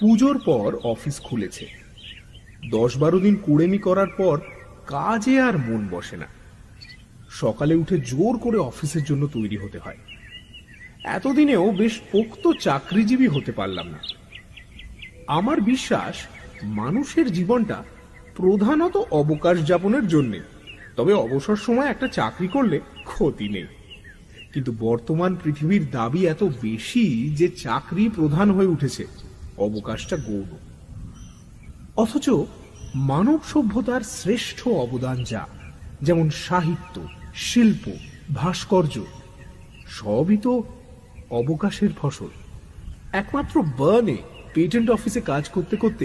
পুজোর পর অফিস খুলেছে দশ বারো দিন কুড়েমি করার পর কাজে আর মন বসে না সকালে উঠে জোর করে অফিসের জন্য তৈরি হতে হয় এতদিনেও বেশ পোক্ত চাকরিজীবী হতে পারলাম না আমার বিশ্বাস মানুষের জীবনটা প্রধানত অবকাশ যাপনের জন্যে তবে অবসর সময় একটা চাকরি করলে ক্ষতি নেই কিন্তু বর্তমান পৃথিবীর দাবি এত বেশি যে চাকরি প্রধান হয়ে উঠেছে অবকাশটা গৌণ অথচ মানব সভ্যতার শ্রেষ্ঠ অবদান যা যেমন সাহিত্য শিল্প ভাস্কর্য সবই তো অবকাশের ফসল একমাত্র বার্নে পেটেন্ট অফিসে কাজ করতে করতে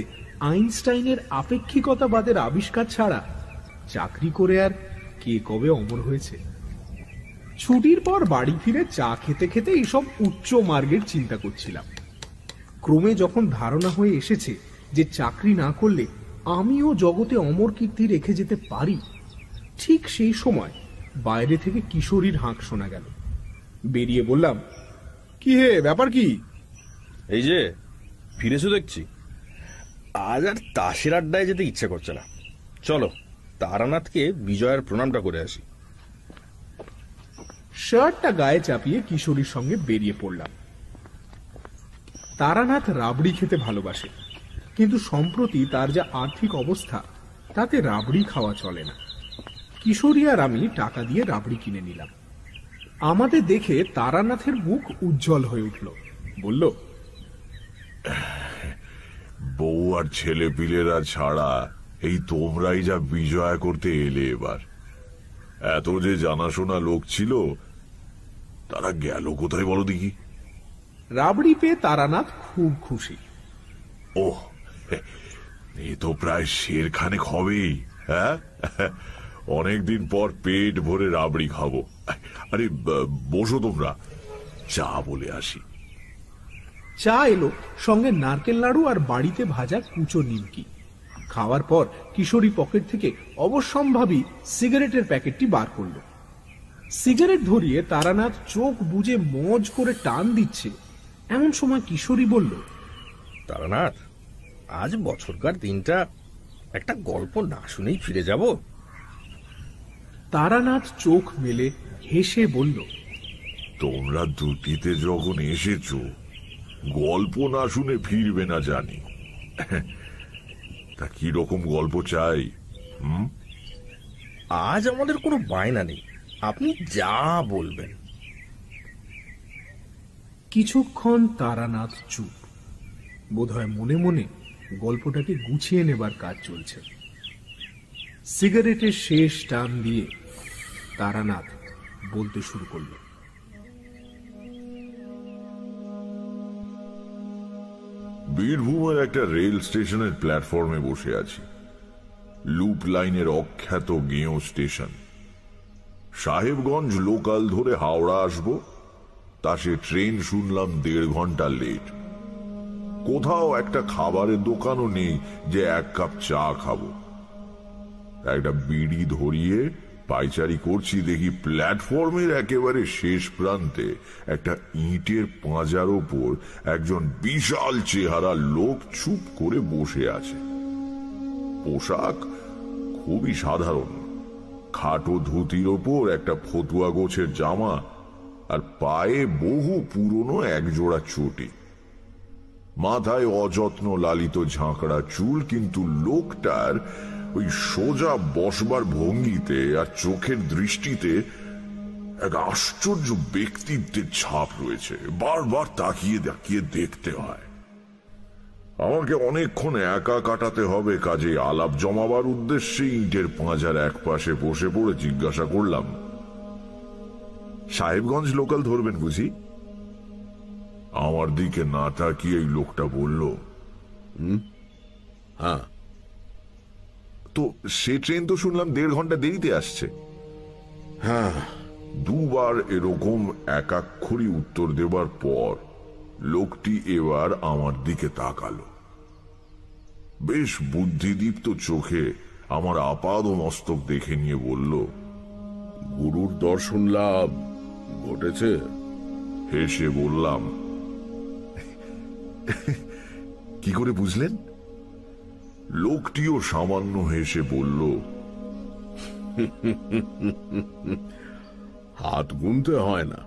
আইনস্টাইনের আপেক্ষিকতাবাদের আবিষ্কার ছাড়া চাকরি করে আর কে কবে অমর হয়েছে ছুটির পর বাড়ি ফিরে চা খেতে খেতে এইসব উচ্চ মার্গের চিন্তা করছিলাম ক্রমে যখন ধারণা হয়ে এসেছে যে চাকরি না করলে আমিও জগতে অমর কীর্তি রেখে যেতে পারি ঠিক সেই সময় বাইরে থেকে কিশোরীর হাঁক শোনা গেল বেরিয়ে বললাম কি হে ব্যাপার কি এই যে ফিরেছো দেখছি আজ আর তাসের আড্ডায় যেতে ইচ্ছে করছে না চলো তারানাথকে বিজয়ের প্রণামটা করে আসি শার্টটা গায়ে চাপিয়ে কিশোরীর সঙ্গে বেরিয়ে পড়লাম তারানাথ রাবড়ি খেতে ভালোবাসে কিন্তু সম্প্রতি তার যা আর্থিক অবস্থা তাতে রাবড়ি খাওয়া চলে না কিশোরী আর আমি টাকা দিয়ে রাবড়ি কিনে নিলাম আমাদের দেখে তারানাথের মুখ উজ্জ্বল হয়ে উঠল বলল বউ আর ছেলে পিলেরা ছাড়া এই তোমরাই যা বিজয়া করতে এলে এবার এত যে জানাশোনা লোক ছিল তারা গেল কোথায় বলো দেখি রাবড়ি পেয়ে তারানাথ খুব খুশি ও এ তো প্রায় শের খানেক হবেই হ্যাঁ? অনেকদিন পর পেট ভরে রাবড়ি খাবো আরে বসো তোমরা চা বলে আসি চা এলো সঙ্গে নারকেল নাড়ু আর বাড়িতে ভাজা কুচো নিমকি খাওয়ার পর কিশোরী পকেট থেকে অবশ্যম্ভাবী সিগারেটের প্যাকেটটি বার করল সিগারেট ধরিয়ে তারানাথ চোখ বুঝে মজ করে টান দিচ্ছে এমন সময় কিশোরী বলল তারানাথ আজ বছরকার দিনটা একটা গল্প না শুনেই ফিরে যাব তারানাথ চোখ মেলে হেসে বলল তোমরা দুটিতে যখন এসেছ গল্প না শুনে ফিরবে না জানি তা কি রকম গল্প চাই হুম আজ আমাদের কোনো বায়না নেই আপনি যা বলবেন কিছুক্ষণ তারানাথ চুপ বোধহয় মনে মনে গল্পটাকে গুছিয়ে নেবার কাজ চলছে সিগারেটের শেষ টান দিয়ে তারানাথ বলতে শুরু করল বীরভূমের একটা রেল স্টেশনের প্ল্যাটফর্মে বসে আছি লুপ লাইনের অখ্যাত গেঁয় স্টেশন সাহেবগঞ্জ লোকাল ধরে হাওড়া আসবো তা সে ট্রেন শুনলাম দেড় ঘন্টা লেট কোথাও একটা খাবারের দোকানও নেই যে এক কাপ চা খাবো একটা বিড়ি ধরিয়ে পাইচারি করছি দেখি প্ল্যাটফর্মের একেবারে শেষ প্রান্তে একটা ইটের পাঁজার ওপর একজন বিশাল চেহারা লোক চুপ করে বসে আছে পোশাক খুবই সাধারণ খাটো ধুতির ওপর একটা ফতুয়া গোছের জামা আর পায়ে বহু পুরনো একজোড়া চটি মাথায় অযত্ন লালিত ঝাঁকড়া চুল কিন্তু লোকটার ওই সোজা বসবার ভঙ্গিতে আর চোখের দৃষ্টিতে এক আশ্চর্য ব্যক্তিত্বের ছাপ রয়েছে বারবার তাকিয়ে তাকিয়ে দেখতে হয় আমাকে অনেকক্ষণ একা কাটাতে হবে কাজে আলাপ জমাবার উদ্দেশ্যে ইটের পাঁজার এক পাশে বসে পড়ে জিজ্ঞাসা করলাম সাহেবগঞ্জ লোকাল ধরবেন বুঝি আমার দিকে না তাকিয়ে এই লোকটা বলল হ্যাঁ তো সে ট্রেন তো শুনলাম দেড় ঘন্টা দেরিতে আসছে হ্যাঁ দুবার এরকম একাক্ষরই উত্তর দেবার পর লোকটি এবার আমার দিকে তাকালো বেশ বুদ্ধিদীপ্ত চোখে আমার আপাদ মস্তক দেখে নিয়ে বলল গুরুর দর্শন লাভ ঘটেছে হেসে বললাম কি করে বুঝলেন লোকটিও সামান্য হেসে বলল হাত গুনতে হয় না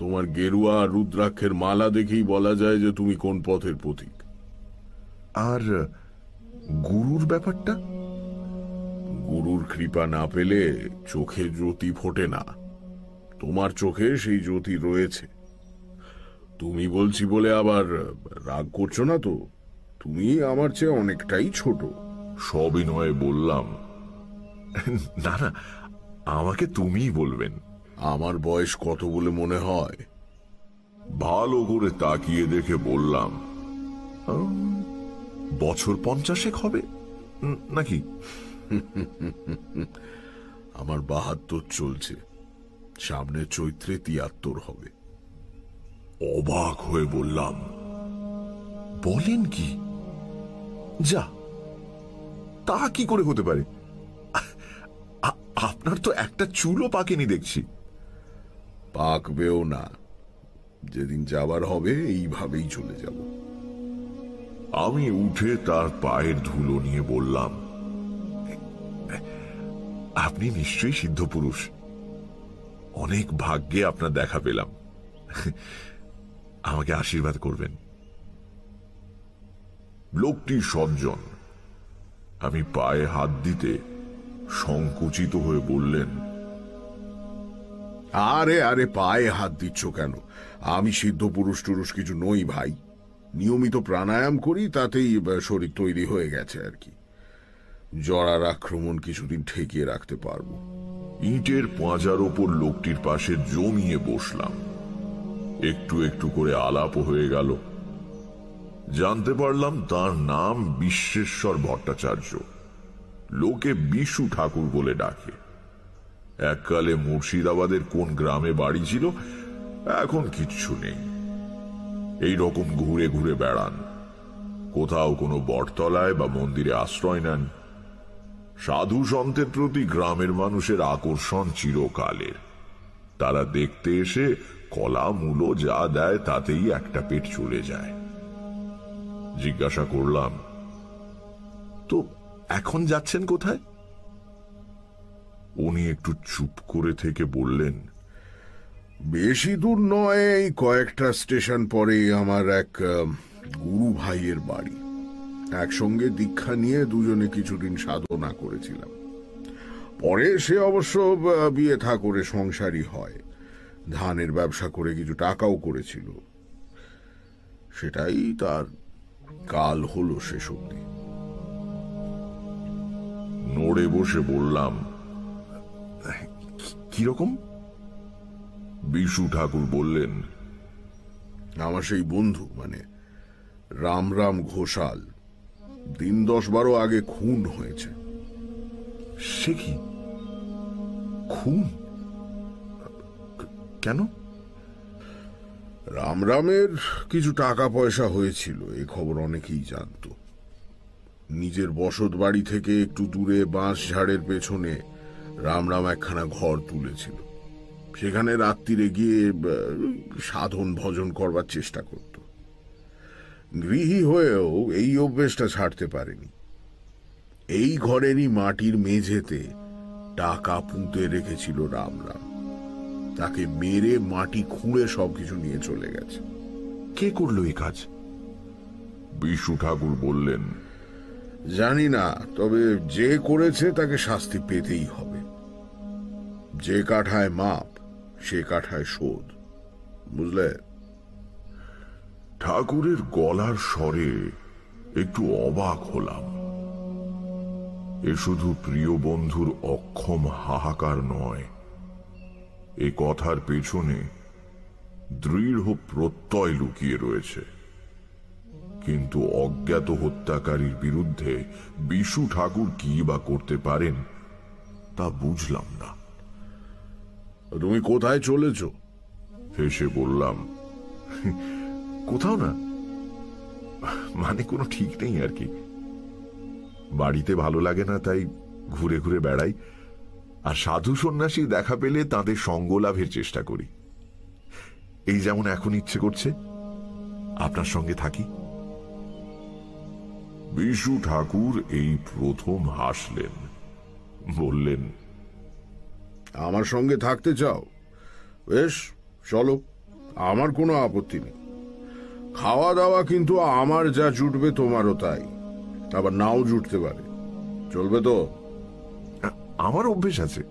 তোমার গেরুয়া আর রুদ্রাক্ষের মালা দেখেই বলা যায় যে তুমি কোন পথের পথিক আর গুরুর ব্যাপারটা গুরুর কৃপা না পেলে চোখে জ্যোতি ফোটে না তোমার চোখে সেই জ্যোতি রয়েছে তুমি বলছি বলে আবার রাগ করছো না তো তুমি আমার চেয়ে অনেকটাই ছোট সবিনয়ে বললাম না না আমাকে তুমিই বলবেন আমার বয়স কত বলে মনে হয় ভালো করে তাকিয়ে দেখে বললাম বছর পঞ্চাশেক হবে নাকি আমার বাহাত্তর চলছে সামনে চৈত্রে তিয়াত্তর হবে অবাক হয়ে বললাম বলেন কি যা তা কি করে হতে পারে আপনার তো একটা চুলও পাকেনি দেখছি পাকবেও না যেদিন যাবার হবে এইভাবেই চলে যাব আমি উঠে তার পায়ের ধুলো নিয়ে বললাম আপনি নিশ্চয়ই সিদ্ধ পুরুষ অনেক ভাগ্যে আপনার দেখা পেলাম আমাকে আশীর্বাদ করবেন লোকটি সজ্জন আমি পায়ে হাত দিতে সংকুচিত হয়ে বললেন আরে আরে পায়ে হাত দিচ্ছ কেন আমি সিদ্ধ পুরুষ টুরুষ কিছু নই ভাই নিয়মিত প্রাণায়াম করি তাতেই শরীর তৈরি হয়ে গেছে আর কি জরার আক্রমণ কিছুদিন ঠেকিয়ে রাখতে পারবো ইটের পাঁজার ওপর লোকটির পাশে জমিয়ে বসলাম একটু একটু করে আলাপ হয়ে গেল জানতে পারলাম তার নাম বিশ্বেশ্বর ভট্টাচার্য লোকে বিশু ঠাকুর বলে ডাকে এককালে মুর্শিদাবাদের কোন গ্রামে বাড়ি ছিল এখন কিচ্ছু নেই এই রকম ঘুরে ঘুরে বেড়ান কোথাও কোনো বটতলায় বা মন্দিরে আশ্রয় নেন সাধু সন্তের প্রতি গ্রামের মানুষের আকর্ষণ চিরকালের তারা দেখতে এসে কলা মূলো যা দেয় তাতেই একটা পেট চলে যায় জিজ্ঞাসা করলাম তো এখন যাচ্ছেন কোথায় উনি একটু চুপ করে থেকে বললেন বেশি দূর নয় এই কয়েকটা স্টেশন পরেই আমার এক গুরু ভাইয়ের বাড়ি একসঙ্গে দীক্ষা নিয়ে দুজনে কিছুদিন সাধনা করেছিলাম পরে সে অবশ্য বিয়ে থাকরে সংসারী হয় ধানের ব্যবসা করে কিছু টাকাও করেছিল সেটাই তার কাল হলো শেষ অব্দি নড়ে বসে বললাম কিরকম বিশু ঠাকুর বললেন আমার সেই বন্ধু মানে রামরাম ঘোষাল দিন দশ বারো আগে খুন হয়েছে সে কি খুন কেন রামরামের কিছু টাকা পয়সা হয়েছিল এ খবর অনেকেই জানত নিজের বসত বাড়ি থেকে একটু দূরে বাঁশ ঝাড়ের পেছনে রামরাম একখানা ঘর তুলেছিল সেখানে রাত্রিরে গিয়ে সাধন ভজন করবার চেষ্টা করত গৃহী হয়েও এই অভ্যেসটা ছাড়তে পারেনি এই ঘরেরই মাটির মেঝেতে টাকা পুঁতে রেখেছিল রামরাম তাকে মেরে মাটি খুঁড়ে সবকিছু নিয়ে চলে গেছে কে করলো এই কাজ বিশু ঠাকুর বললেন জানি না তবে যে করেছে তাকে শাস্তি পেতেই হবে যে কাঠায় মাপ সে কাঠায় শোধ বুঝলেন ঠাকুরের গলার স্বরে একটু অবাক হলাম এ শুধু প্রিয় বন্ধুর অক্ষম হাহাকার নয় এ কথার পেছনে দৃঢ় প্রত্যয় লুকিয়ে রয়েছে কিন্তু অজ্ঞাত হত্যাকারীর বিরুদ্ধে বিশু ঠাকুর কি বা করতে পারেন তা বুঝলাম না তুমি কোথায় চলেছ হেসে বললাম কোথাও না মানে কোনো ঠিক নেই আর কি বাড়িতে ভালো লাগে না তাই ঘুরে ঘুরে বেড়াই আর সাধু সন্ন্যাসী দেখা পেলে তাদের সঙ্গ লাভের চেষ্টা করি এই যেমন এখন ইচ্ছে করছে আপনার সঙ্গে থাকি বিশু ঠাকুর এই প্রথম হাসলেন বললেন আমার সঙ্গে থাকতে চাও বেশ চলো আমার কোনো আপত্তি নেই খাওয়া দাওয়া কিন্তু আমার যা জুটবে তোমারও তাই আবার নাও জুটতে পারে চলবে তো আমার অভ্যেস আছে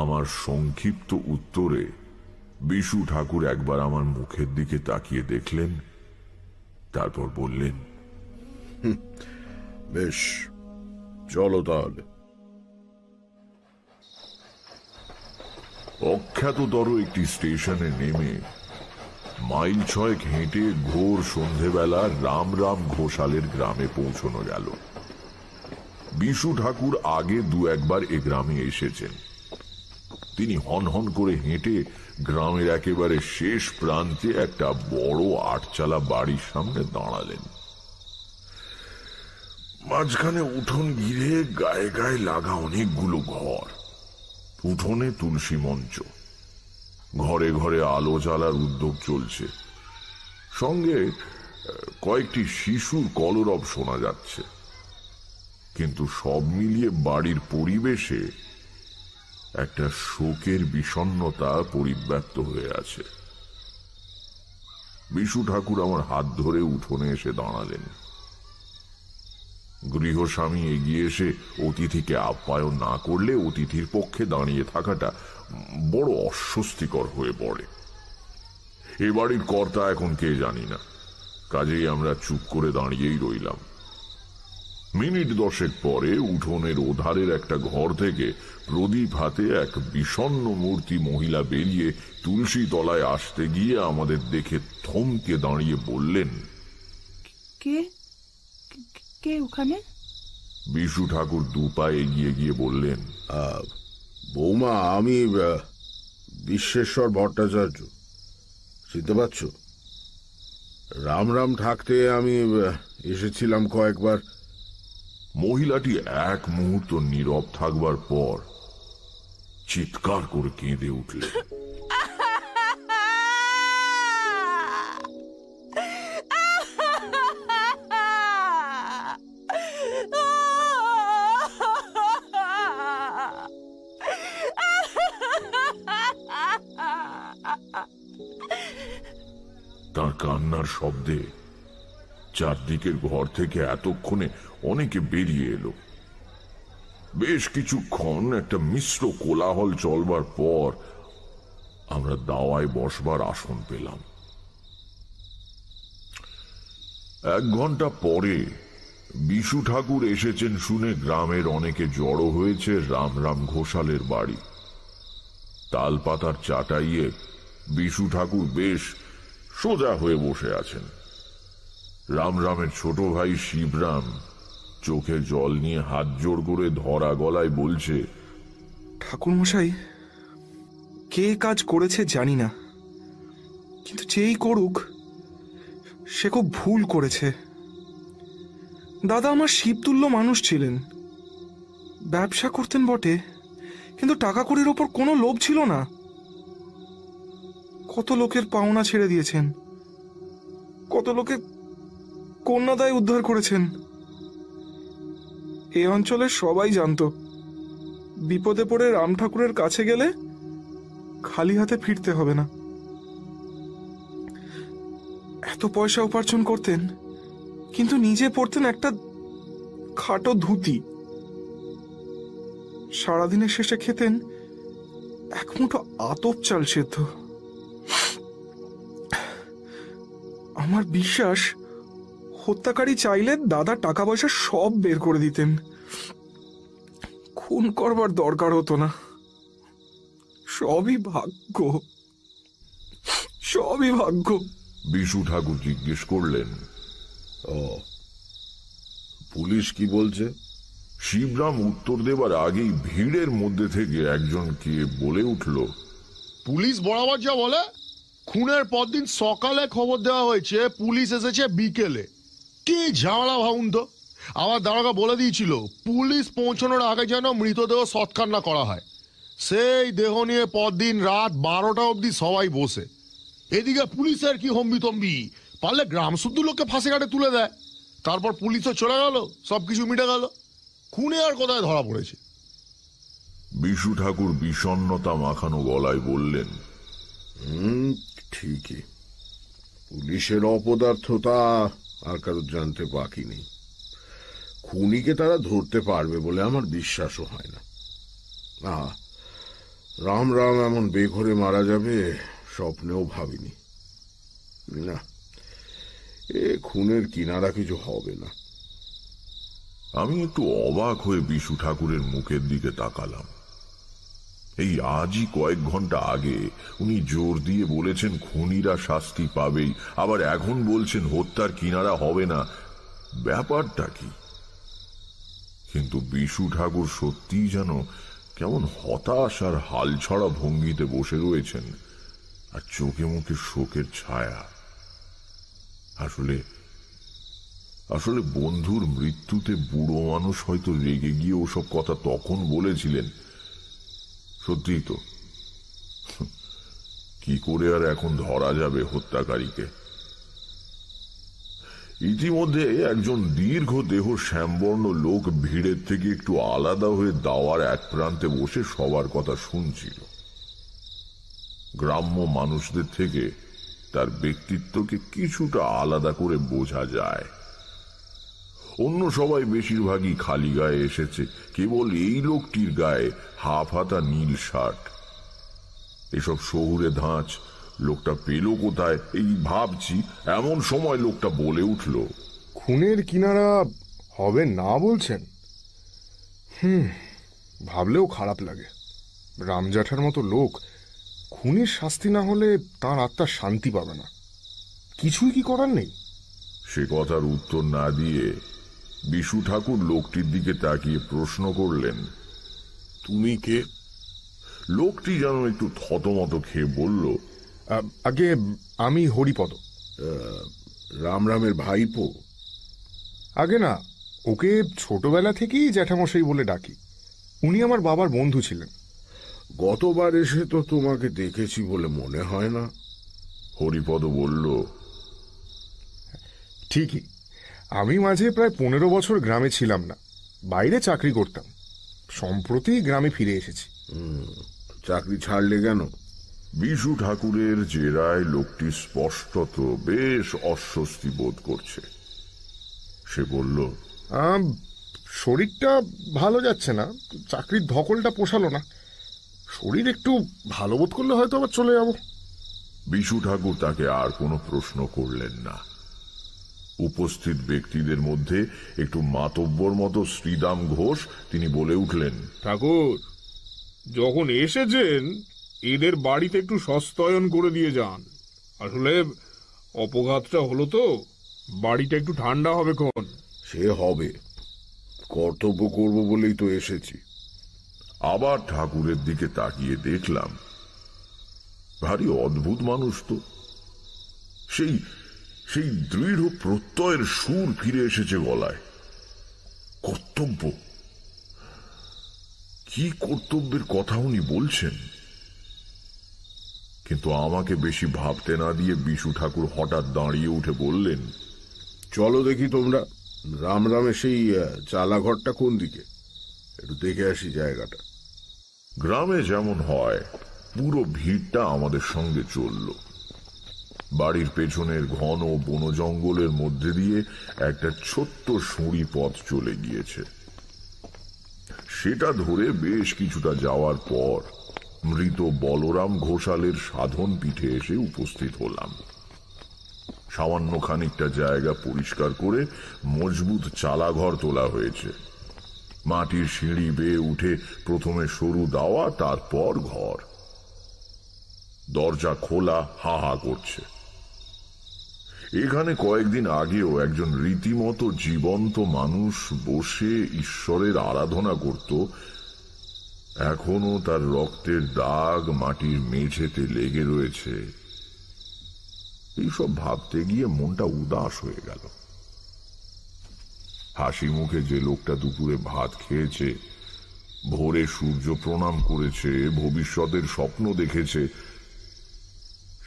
আমার সংক্ষিপ্ত উত্তরে বিশু ঠাকুর একবার আমার মুখের দিকে তাকিয়ে দেখলেন তারপর বললেন বেশ চলো তাহলে অখ্যাততর একটি স্টেশনে নেমে মাইল ছয়েক হেঁটে ঘোর সন্ধেবেলা রাম রাম ঘোষালের গ্রামে পৌঁছনো গেল বিশু ঠাকুর আগে দু একবার এ গ্রামে এসেছেন তিনি হন হন করে হেঁটে গ্রামের একেবারে শেষ প্রান্তে একটা বড় আটচালা বাড়ির সামনে দাঁড়ালেন মাঝখানে উঠোন ঘিরে গায়ে গায়ে লাগা অনেকগুলো ঘর উঠোনে তুলসী মঞ্চ ঘরে ঘরে আলো জ্বালার উদ্যোগ চলছে সঙ্গে কয়েকটি শিশুর কলরব শোনা যাচ্ছে কিন্তু সব মিলিয়ে বাড়ির পরিবেশে একটা শোকের বিষণ্নতা পরিব্যাপ্ত হয়ে আছে বিশু ঠাকুর আমার হাত ধরে উঠোনে এসে দাঁড়ালেন গৃহস্বামী এগিয়ে এসে অতিথিকে আপ্যায়ন না করলে অতিথির পক্ষে দাঁড়িয়ে থাকাটা বড় অস্বস্তিকর হয়ে পড়ে এ বাড়ির কর্তা এখন কে জানি না কাজেই আমরা চুপ করে দাঁড়িয়েই রইলাম মিনিট দশেক পরে উঠোনের ওধারের একটা ঘর থেকে প্রদীপ হাতে এক বিষণ্ন মূর্তি মহিলা বেরিয়ে তুলসী তলায় আসতে গিয়ে আমাদের দেখে থমকে দাঁড়িয়ে বললেন কে কে ওখানে বিশু ঠাকুর দুপা এগিয়ে গিয়ে বললেন আহ বৌমা আমি বিশ্বেশ্বর ভট্টাচার্য চিনতে পারছ রাম রাম থাকতে আমি এসেছিলাম কয়েকবার মহিলাটি এক মুহূর্ত নীরব থাকবার পর চিৎকার করে কেঁদে উঠল কান্নার শব্দে চারদিকের ঘর থেকে এতক্ষণে অনেকে বেরিয়ে এলো বেশ কিছুক্ষণ একটা মিশ্র কোলাহল চলবার পর আমরা দাওয়ায় বসবার আসন পেলাম এক ঘন্টা পরে বিশু ঠাকুর এসেছেন শুনে গ্রামের অনেকে জড়ো হয়েছে রাম রাম ঘোষালের বাড়ি তালপাতার চাটাইয়ে বিশু ঠাকুর বেশ সোজা হয়ে বসে আছেন রামরামের ছোট ভাই শিবরাম চোখে জল নিয়ে হাত জোর করে ধরা গলায় বলছে ঠাকুরমশাই কে কাজ করেছে জানি না কিন্তু যেই করুক সে খুব ভুল করেছে দাদা আমার শিবতুল্য মানুষ ছিলেন ব্যবসা করতেন বটে কিন্তু টাকা কড়ির ওপর কোনো লোভ ছিল না কত লোকের পাওনা ছেড়ে দিয়েছেন কত লোকে কন্যাদায় উদ্ধার করেছেন এ অঞ্চলের সবাই জানত বিপদে পড়ে রাম ঠাকুরের কাছে গেলে খালি হাতে ফিরতে হবে না এত পয়সা উপার্জন করতেন কিন্তু নিজে পড়তেন একটা খাটো ধুতি সারাদিনের শেষে খেতেন এক মুঠো আতপ চাল সেদ্ধ আমার বিশ্বাস হত্যাকারী চাইলে দাদা টাকা পয়সা সব বের করে দিতেন খুন করবার দরকার হতো না সবই ভাগ্য সবই ভাগ্য বিশু ঠাকুর জিজ্ঞেস করলেন ও পুলিশ কি বলছে শিবরাম উত্তর দেবার আগেই ভিড়ের মধ্যে থেকে একজন কে বলে উঠল পুলিশ বরাবর যা বলে খুনের পরদিন সকালে খবর দেওয়া হয়েছে পুলিশ এসেছে বিকেলে কি ঝামেলা ভাবুন তো আমার দারোগা বলে দিয়েছিল পুলিশ পৌঁছানোর আগে যেন মৃতদেহ সৎকার না করা হয় সেই দেহ নিয়ে পরদিন রাত বারোটা অবধি সবাই বসে এদিকে পুলিশের কি হম্বি তম্বি পারলে গ্রাম শুদ্ধ লোককে ফাঁসে কাটে তুলে দেয় তারপর পুলিশও চলে গেল সব কিছু মিটে গেল খুনে আর কোথায় ধরা পড়েছে বিশু ঠাকুর বিষণ্নতা মাখানো গলায় বললেন হুম ঠিকই পুলিশের অপদার্থতা আর কারো জানতে বাকি নেই খুনিকে তারা ধরতে পারবে বলে আমার বিশ্বাসও হয় না না রাম রাম এমন বেঘরে মারা যাবে স্বপ্নেও ভাবিনি না এ খুনের কিনারা কিছু হবে না আমি একটু অবাক হয়ে বিশু ঠাকুরের মুখের দিকে তাকালাম এই আজই কয়েক ঘন্টা আগে উনি জোর দিয়ে বলেছেন খুনিরা শাস্তি পাবেই আবার এখন বলছেন হত্যার কিনারা হবে না ব্যাপারটা কি কিন্তু বিশু ঠাকুর সত্যি যেন কেমন হতাশ আর হালছড়া ভঙ্গিতে বসে রয়েছেন আর চোখে মুখে শোকের ছায়া আসলে আসলে বন্ধুর মৃত্যুতে বুড়ো মানুষ হয়তো রেগে গিয়ে ওসব কথা তখন বলেছিলেন সত্যি তো কি করে আর এখন ধরা যাবে হত্যাকারীকে ইতিমধ্যে একজন দীর্ঘ দেহ শ্যামবর্ণ লোক ভিড়ের থেকে একটু আলাদা হয়ে দাওয়ার এক প্রান্তে বসে সবার কথা শুনছিল গ্রাম্য মানুষদের থেকে তার ব্যক্তিত্বকে কিছুটা আলাদা করে বোঝা যায় অন্য সবাই বেশিরভাগই খালি গায়ে এসেছে কেবল এই লোকটির গায়ে হাফ হাতা নীল শার্ট এসব শহুরে ধাঁচ লোকটা পেল কোথায় এই ভাবছি এমন সময় লোকটা বলে উঠল খুনের কিনারা হবে না বলছেন হুম ভাবলেও খারাপ লাগে রামজাঠার মতো লোক খুনের শাস্তি না হলে তার আত্মার শান্তি পাবে না কিছুই কি করার নেই সে কথার উত্তর না দিয়ে বিশু ঠাকুর লোকটির দিকে তাকিয়ে প্রশ্ন করলেন তুমি কে লোকটি যেন একটু থতমত খেয়ে বলল আগে আমি হরিপদ রামরামের ভাইপো আগে না ওকে ছোটবেলা থেকেই জ্যাঠামশাই বলে ডাকি উনি আমার বাবার বন্ধু ছিলেন গতবার এসে তো তোমাকে দেখেছি বলে মনে হয় না হরিপদ বলল ঠিকই আমি মাঝে প্রায় পনেরো বছর গ্রামে ছিলাম না বাইরে চাকরি করতাম সম্প্রতি গ্রামে ফিরে এসেছি চাকরি ছাড়লে কেন বিশু ঠাকুরের জেরায় লোকটি স্পষ্টত বেশ অস্বস্তি বোধ করছে সে বলল শরীরটা ভালো যাচ্ছে না চাকরির ধকলটা পোষালো না শরীর একটু ভালো বোধ করলে হয়তো আবার চলে যাব বিশু ঠাকুর তাকে আর কোনো প্রশ্ন করলেন না উপস্থিত ব্যক্তিদের মধ্যে একটু মাতব্বর মতো শ্রীদাম ঘোষ তিনি বলে উঠলেন ঠাকুর যখন এসেছেন এদের বাড়িতে একটু সস্তয়ন করে দিয়ে যান আসলে অপঘাতটা হলো তো বাড়িটা একটু ঠান্ডা হবে কোন সে হবে কর্তব্য করব বলেই তো এসেছি আবার ঠাকুরের দিকে তাকিয়ে দেখলাম ভারী অদ্ভুত মানুষ তো সেই সেই দৃঢ় প্রত্যয়ের সুর ফিরে এসেছে গলায় কর্তব্য কি কর্তব্যের কথা উনি বলছেন কিন্তু আমাকে বেশি ভাবতে না দিয়ে বিশু ঠাকুর হঠাৎ দাঁড়িয়ে উঠে বললেন চলো দেখি তোমরা রামরামে সেই চালাঘরটা কোন দিকে একটু দেখে আসি জায়গাটা গ্রামে যেমন হয় পুরো ভিড়টা আমাদের সঙ্গে চললো বাড়ির পেছনের ঘন বন জঙ্গলের মধ্যে দিয়ে একটা ছোট্ট সুঁড়ি পথ চলে গিয়েছে সেটা ধরে বেশ কিছুটা যাওয়ার পর মৃত বলরাম ঘোষালের সাধন পিঠে এসে উপস্থিত হলাম সামান্য খানিকটা জায়গা পরিষ্কার করে মজবুত চালাঘর তোলা হয়েছে মাটির সিঁড়ি বেয়ে উঠে প্রথমে সরু দাওয়া তারপর ঘর দরজা খোলা হা হা করছে এখানে কয়েকদিন আগেও একজন রীতিমতো জীবন্ত মানুষ বসে ঈশ্বরের আরাধনা করত এখনো তার রক্তের দাগ মাটির মেঝেতে লেগে রয়েছে এইসব ভাবতে গিয়ে মনটা উদাস হয়ে গেল হাসি মুখে যে লোকটা দুপুরে ভাত খেয়েছে ভোরে সূর্য প্রণাম করেছে ভবিষ্যতের স্বপ্ন দেখেছে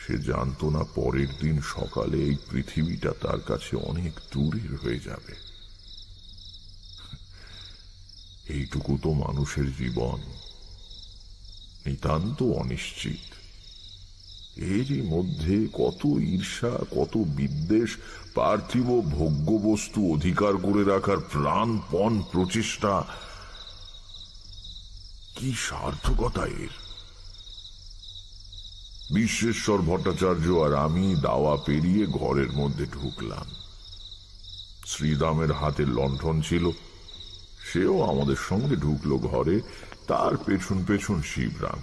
সে জানত না পরের দিন সকালে এই পৃথিবীটা তার কাছে অনেক দূরের হয়ে যাবে এইটুকু তো মানুষের জীবন নিতান্ত অনিশ্চিত এরই মধ্যে কত ঈর্ষা কত বিদ্বেষ পার্থিব ভোগ্য বস্তু অধিকার করে রাখার প্রাণপণ প্রচেষ্টা কি সার্থকতা এর বিশ্বেশ্বর ভট্টাচার্য আর আমি দাওয়া পেরিয়ে ঘরের মধ্যে ঢুকলাম শ্রীদামের হাতে লণ্ঠন ছিল সেও আমাদের সঙ্গে ঢুকলো ঘরে তার পেছন পেছন শিবরাম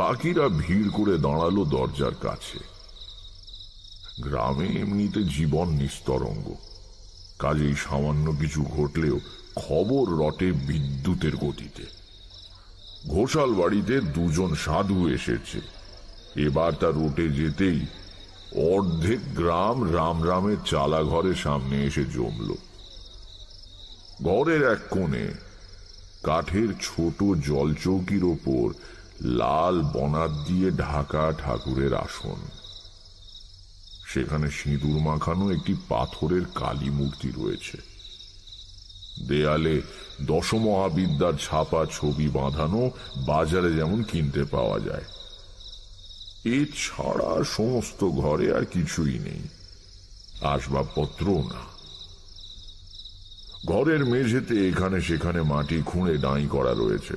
বাকিরা ভিড় করে দাঁড়ালো দরজার কাছে গ্রামে এমনিতে জীবন নিস্তরঙ্গ কাজেই সামান্য কিছু ঘটলেও খবর রটে বিদ্যুতের গতিতে ঘোষাল বাড়িতে দুজন সাধু এসেছে এবার তার রুটে যেতেই অর্ধেক গ্রাম রাম রামের চালা ঘরের সামনে এসে জমল ঘরের এক কোণে কাঠের ছোট জলচৌকির ওপর লাল বনার দিয়ে ঢাকা ঠাকুরের আসন সেখানে সিঁদুর মাখানো একটি পাথরের কালী মূর্তি রয়েছে দেয়ালে আবিদ্যার ছাপা ছবি বাঁধানো বাজারে যেমন কিনতে পাওয়া যায় এছাড়া সমস্ত ঘরে আর কিছুই নেই আসবাবপত্রও না ঘরের মেঝেতে এখানে সেখানে মাটি খুঁড়ে ডাঁই করা রয়েছে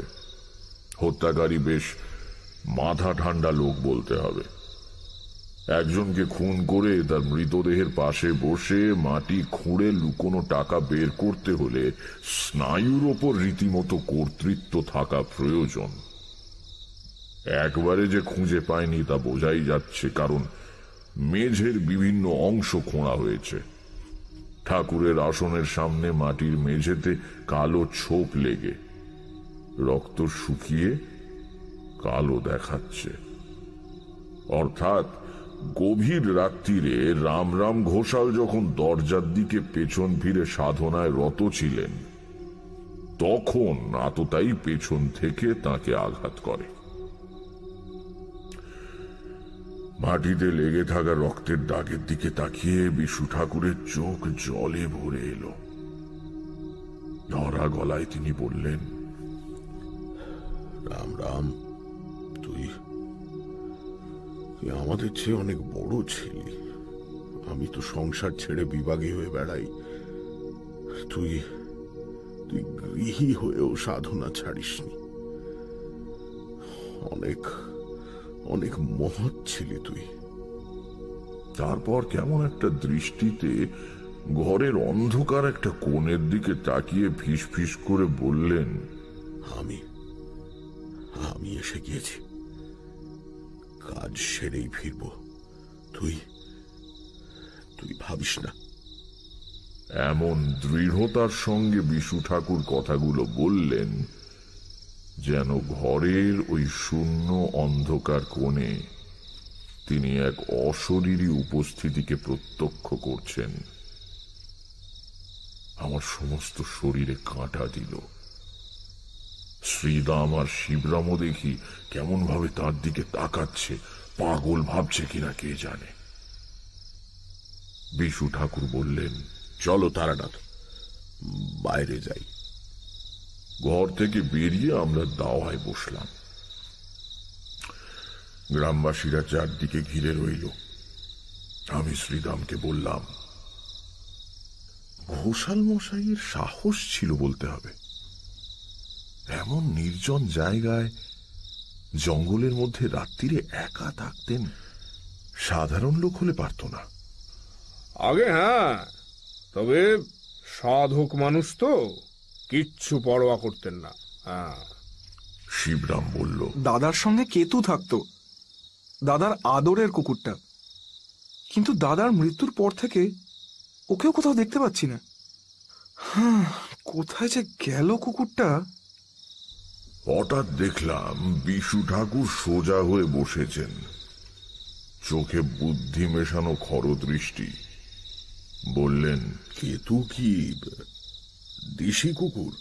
হত্যাকারী বেশ মাথা ঠান্ডা লোক বলতে হবে একজনকে খুন করে তার মৃতদেহের পাশে বসে মাটি খুঁড়ে লুকোনো টাকা বের করতে হলে স্নায়ুর ওপর রীতিমতো কর্তৃত্ব থাকা প্রয়োজন একবারে যে খুঁজে পায়নি তা বোঝাই যাচ্ছে কারণ মেঝের বিভিন্ন অংশ খোঁড়া হয়েছে ঠাকুরের আসনের সামনে মাটির মেঝেতে কালো ছোপ লেগে রক্ত শুকিয়ে কালো দেখাচ্ছে অর্থাৎ গভীর রাত্রিরে রাম রাম ঘোষাল যখন দরজার দিকে পেছন ফিরে সাধনায় রত ছিলেন তখন আততাই পেছন থেকে তাকে আঘাত করে মাটিতে লেগে থাকা রক্তের দাগের দিকে তাকিয়ে বিশু ঠাকুরের চোখ জলে ভরে এলো ধরা গলায় তিনি বললেন রাম রাম তুই তুই আমাদের চেয়ে অনেক বড় ছিলি আমি তো সংসার ছেড়ে বিভাগী হয়ে বেড়াই তুই তুই গৃহী হয়েও সাধনা ছাড়িসনি অনেক অনেক মহৎ ছিলি তুই তারপর কেমন একটা দৃষ্টিতে ঘরের অন্ধকার একটা কোণের দিকে তাকিয়ে ফিস ফিস করে বললেন আমি আমি এসে গিয়েছি কাজ সেরেই ফিরব তুই তুই ভাবিস না এমন দৃঢ়তার সঙ্গে বিশু ঠাকুর কথাগুলো বললেন যেন ঘরের ওই শূন্য অন্ধকার কোণে তিনি এক অশরীরী উপস্থিতিকে প্রত্যক্ষ করছেন আমার সমস্ত শরীরে কাঁটা দিল শ্রীরাম আর শিবরামও দেখি কেমন ভাবে তার দিকে তাকাচ্ছে পাগল ভাবছে কিনা কে জানে বিশু ঠাকুর বললেন চলো তারানাথ বাইরে যাই ঘর থেকে বেরিয়ে আমরা দাওয়ায় বসলাম গ্রামবাসীরা চারদিকে ঘিরে রইল আমি শ্রীরামকে বললাম ঘোষাল মশাইয়ের সাহস ছিল বলতে হবে এমন নির্জন জায়গায় জঙ্গলের মধ্যে রাত্রিরে একা থাকতেন সাধারণ লোক হলে পারত না আগে হ্যাঁ তবে সাধক মানুষ তো কিচ্ছু পরোয়া করতেন না হ্যাঁ শিবরাম বলল দাদার সঙ্গে কেতু থাকতো দাদার আদরের কুকুরটা কিন্তু দাদার মৃত্যুর পর থেকে ওকেও কোথাও দেখতে পাচ্ছি না হ্যাঁ কোথায় যে গেল কুকুরটা হঠাৎ দেখলাম বিশু ঠাকুর সোজা হয়ে বসেছেন চোখে বুদ্ধি মেশানো খরদৃষ্টি বললেন কেতু কি দেশি কুকুর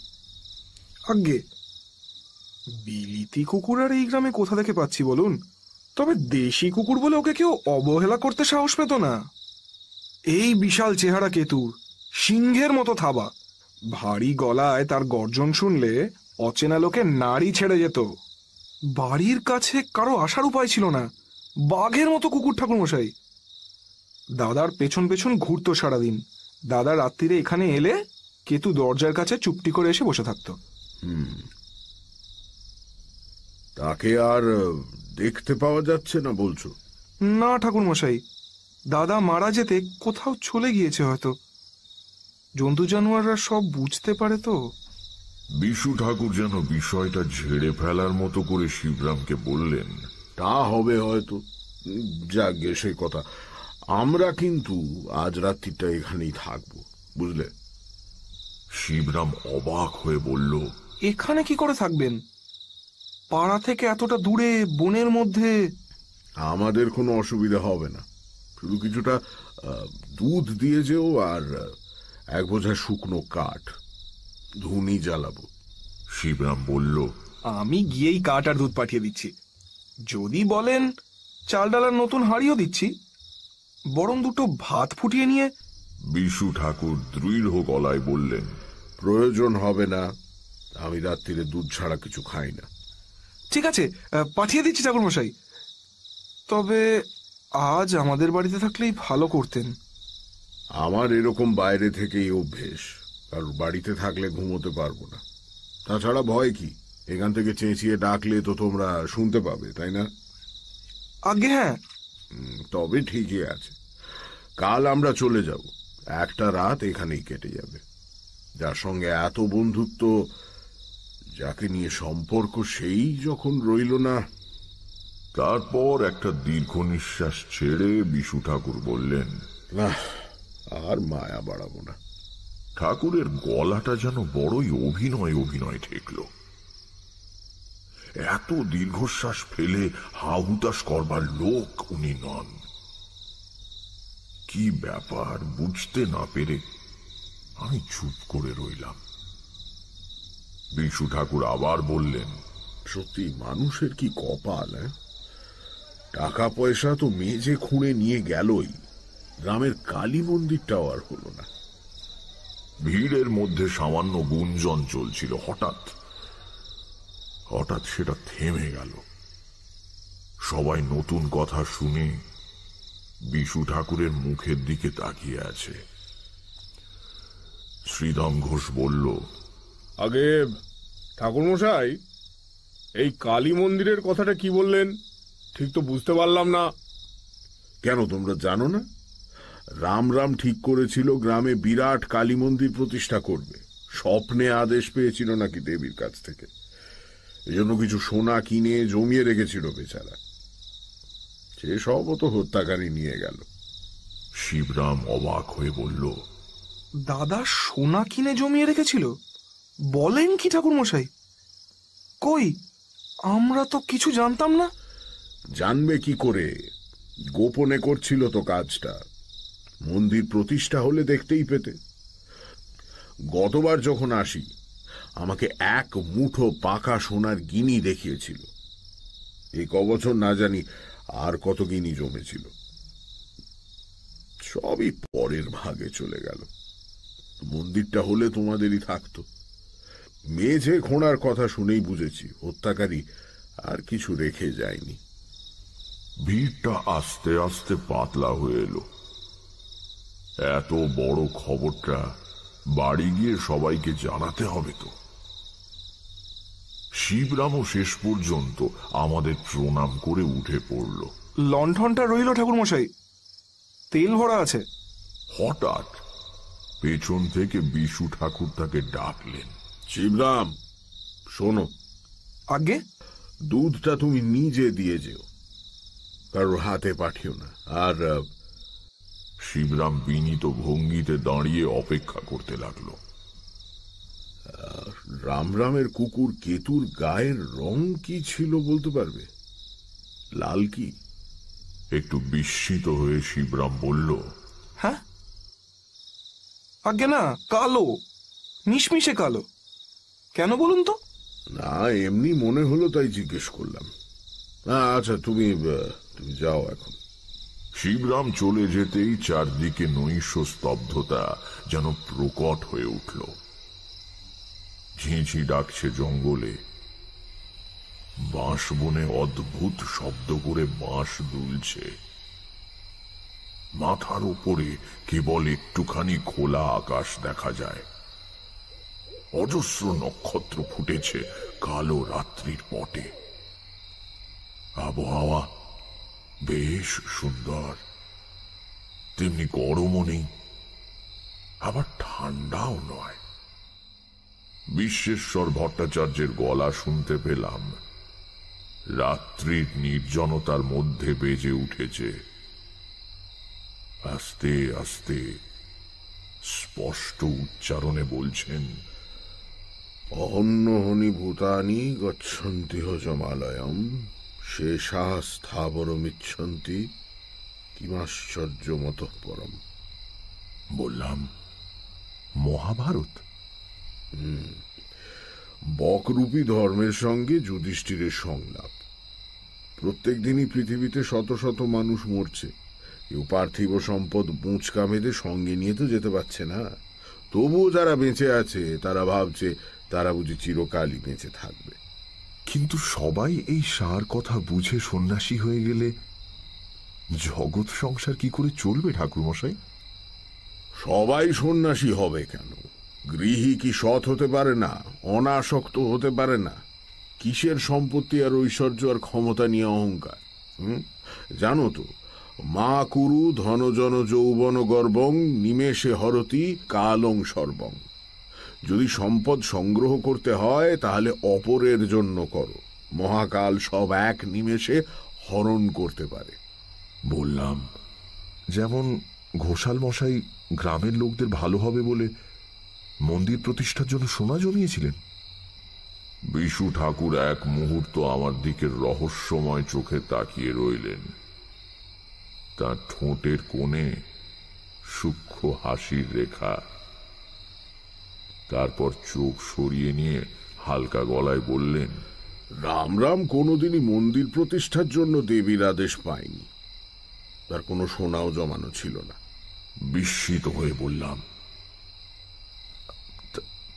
আগে বিলিতি কুকুর আর এই গ্রামে কোথা থেকে পাচ্ছি বলুন তবে দেশি কুকুর বলে ওকে কেউ অবহেলা করতে সাহস পেত না এই বিশাল চেহারা কেতুর সিংহের মতো থাবা ভারী গলায় তার গর্জন শুনলে অচেনা লোকে নাড়ি ছেড়ে যেত বাড়ির কাছে কারো আসার উপায় ছিল না বাঘের মতো কুকুর ঠাকুরমশাই দাদার পেছন পেছন ঘুরতো সারাদিন দাদা রাত্রিরে এখানে এলে কেতু দরজার কাছে চুপটি করে এসে বসে থাকত তাকে আর দেখতে পাওয়া যাচ্ছে না বলছো না ঠাকুরমশাই দাদা মারা যেতে কোথাও চলে গিয়েছে হয়তো জন্তু জানোয়াররা সব বুঝতে পারে তো বিশু ঠাকুর যেন বিষয়টা ঝেড়ে ফেলার মতো করে শিবরামকে বললেন তা হবে হয়তো যা সে কথা আমরা কিন্তু আজ রাত্রিটা এখানেই থাকব বুঝলে শিবরাম অবাক হয়ে বলল এখানে কি করে থাকবেন পাড়া থেকে এতটা দূরে বনের মধ্যে আমাদের কোনো অসুবিধা হবে না শুধু কিছুটা দুধ দিয়ে যেও আর এক বোঝা শুকনো কাঠ ধুনি জ্বালাবো শিবরাম বলল আমি গিয়েই কাঠ আর দুধ পাঠিয়ে দিচ্ছি যদি বলেন চাল ডালার নতুন হাড়িও দিচ্ছি বরং দুটো ভাত ফুটিয়ে নিয়ে বিশু ঠাকুর দৃঢ় গলায় বললেন প্রয়োজন হবে না আমি রাত্রিরে দুধ ছাড়া কিছু খাই না ঠিক আছে পাঠিয়ে দিচ্ছি ঠাকুরমশাই তবে আজ আমাদের বাড়িতে থাকলেই ভালো করতেন আমার এরকম বাইরে থেকেই অভ্যেস কারণ বাড়িতে থাকলে ঘুমোতে পারবো না তাছাড়া ভয় কি এখান থেকে চেঁচিয়ে ডাকলে তো তোমরা শুনতে পাবে তাই না আগে হ্যাঁ তবে ঠিকই আছে কাল আমরা চলে যাব একটা রাত এখানেই কেটে যাবে যার সঙ্গে এত বন্ধুত্ব যাকে নিয়ে সম্পর্ক সেই যখন রইল না তারপর একটা দীর্ঘ নিঃশ্বাস ছেড়ে বিশু ঠাকুর বললেন না আর মায়া বাড়াবো না ঠাকুরের গলাটা যেন বড়ই অভিনয় অভিনয় ঠেকল এত দীর্ঘশ্বাস ফেলে হাউতাস করবার লোক উনি নন কি ব্যাপার বুঝতে না পেরে আমি চুপ করে রইলাম বিশু ঠাকুর আবার বললেন সত্যি মানুষের কি কপাল হ্যাঁ? টাকা পয়সা তো মেজে খুঁড়ে নিয়ে গেলই গ্রামের কালী মন্দিরটাও আর হলো না ভিড়ের মধ্যে সামান্য গুঞ্জন চলছিল হঠাৎ হঠাৎ সেটা থেমে গেল সবাই নতুন কথা শুনে বিশু ঠাকুরের মুখের দিকে তাকিয়ে আছে শ্রীধম ঘোষ বলল আগে ঠাকুরমশাই এই কালী মন্দিরের কথাটা কি বললেন ঠিক তো বুঝতে পারলাম না কেন তোমরা জানো না রামরাম ঠিক করেছিল গ্রামে বিরাট কালী মন্দির প্রতিষ্ঠা করবে স্বপ্নে আদেশ পেয়েছিল নাকি দেবীর কাছ থেকে এজন্য কিছু সোনা কিনে জমিয়ে রেখেছিল বেচারা সে সবও তো হত্যাকারী নিয়ে গেল শিবরাম অবাক হয়ে বলল দাদা সোনা কিনে জমিয়ে রেখেছিল বলেন কি ঠাকুরমশাই কই আমরা তো কিছু জানতাম না জানবে কি করে গোপনে করছিল তো কাজটা মন্দির প্রতিষ্ঠা হলে দেখতেই পেতে গতবার যখন আসি আমাকে এক মুঠো পাকা সোনার গিনি দেখিয়েছিল এই কবছর না জানি আর কত গিনি জমেছিল সবই পরের ভাগে চলে গেল মন্দিরটা হলে তোমাদেরই থাকতো মেঝে খোঁড়ার কথা শুনেই বুঝেছি হত্যাকারী আর কিছু রেখে যায়নি ভিড়টা আস্তে আস্তে পাতলা হয়ে এলো এত বড় খবরটা বাড়ি গিয়ে সবাইকে জানাতে হবে তো শিবরামও শেষ পর্যন্ত আমাদের প্রণাম করে উঠে পড়ল লণ্ঠনটা রইল ঠাকুরমশাই তেল ভরা আছে হঠাৎ পেছন থেকে বিশু ঠাকুর তাকে ডাকলেন শিবরাম শোনো আগে দুধটা তুমি নিজে দিয়ে যেও কারোর হাতে পাঠিও না আর শিবরাম বিনীত ভঙ্গিতে দাঁড়িয়ে অপেক্ষা করতে লাগল রামরামের কুকুর কেতুর গায়ের রং কি ছিল বলতে পারবে লাল কি একটু বিস্মিত হয়ে শিবরাম বলল হ্যাঁ আজ্ঞে না কালো মিশমিশে কালো কেন বলুন তো না এমনি মনে হলো তাই জিজ্ঞেস করলাম আচ্ছা তুমি তুমি যাও এখন শিবরাম চলে যেতেই চারদিকে নৈশ স্তব্ধতা যেন প্রকট হয়ে উঠল ঝিঁঝি ডাকছে জঙ্গলে বাঁশ বনে অদ্ভুত শব্দ করে বাঁশ দুলছে মাথার উপরে কেবল একটুখানি খোলা আকাশ দেখা যায় অজস্র নক্ষত্র ফুটেছে কালো রাত্রির পটে আবহাওয়া বেশ সুন্দর তেমনি গরমও নেই আবার ঠান্ডাও নয় বিশ্বেশ্বর ভট্টাচার্যের গলা শুনতে পেলাম রাত্রির নির্জনতার মধ্যে বেজে উঠেছে আস্তে আস্তে স্পষ্ট উচ্চারণে বলছেন অন্নহনি ভূতানি গচ্ছন্তি হজমালয়ম শেষাহ স্থাবরমিচ্ছন্তি কিমাশ্চর্য মত পরম বললাম মহাভারত বকরূপী ধর্মের সঙ্গে যুধিষ্ঠিরের সংলাপ প্রত্যেক দিনই পৃথিবীতে শত শত মানুষ মরছে কেউ পার্থিব সম্পদ মুচকা মেঁধে সঙ্গে নিয়ে তো যেতে পারছে না তবুও যারা বেঁচে আছে তারা ভাবছে তারা বুঝি চিরকালই বেঁচে থাকবে কিন্তু সবাই এই সার কথা বুঝে সন্ন্যাসী হয়ে গেলে জগৎ সংসার কি করে চলবে ঠাকুরমশাই সবাই সন্ন্যাসী হবে কেন গৃহী কি সৎ হতে পারে না অনাসক্ত হতে পারে না কিসের সম্পত্তি আর ঐশ্বর্য আর ক্ষমতা নিয়ে অহংকার জানো তো মা কুরু ধনজন যৌবন গর্বং নিমেষে হরতি কালং সর্বং যদি সম্পদ সংগ্রহ করতে হয় তাহলে অপরের জন্য করো মহাকাল সব এক নিমেষে হরণ করতে পারে বললাম যেমন ঘোষাল মশাই গ্রামের লোকদের ভালো হবে বলে মন্দির প্রতিষ্ঠার জন্য সোনা জমিয়েছিলেন বিশু ঠাকুর এক মুহূর্ত আমার দিকে রহস্যময় চোখে তাকিয়ে রইলেন তার ঠোঁটের কোণে সূক্ষ্ম হাসির রেখা তারপর চোখ সরিয়ে নিয়ে হালকা গলায় বললেন রাম রাম কোনোদিনই মন্দির প্রতিষ্ঠার জন্য দেবীর আদেশ পায়নি তার কোনো সোনাও জমানো ছিল না বিস্মিত হয়ে বললাম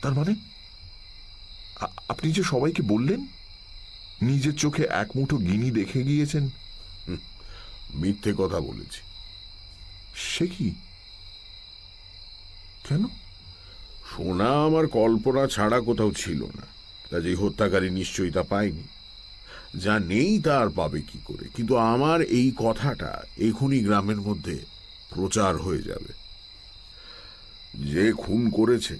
তার মানে আপনি যে সবাইকে বললেন নিজের চোখে এক মুঠো গিনি দেখে গিয়েছেন মিথ্যে কথা বলেছি সে কি কেন সোনা আমার কল্পনা ছাড়া কোথাও ছিল না কাজেই হত্যাকারী নিশ্চয়ই তা পায়নি যা নেই তার পাবে কি করে কিন্তু আমার এই কথাটা এখনই গ্রামের মধ্যে প্রচার হয়ে যাবে যে খুন করেছে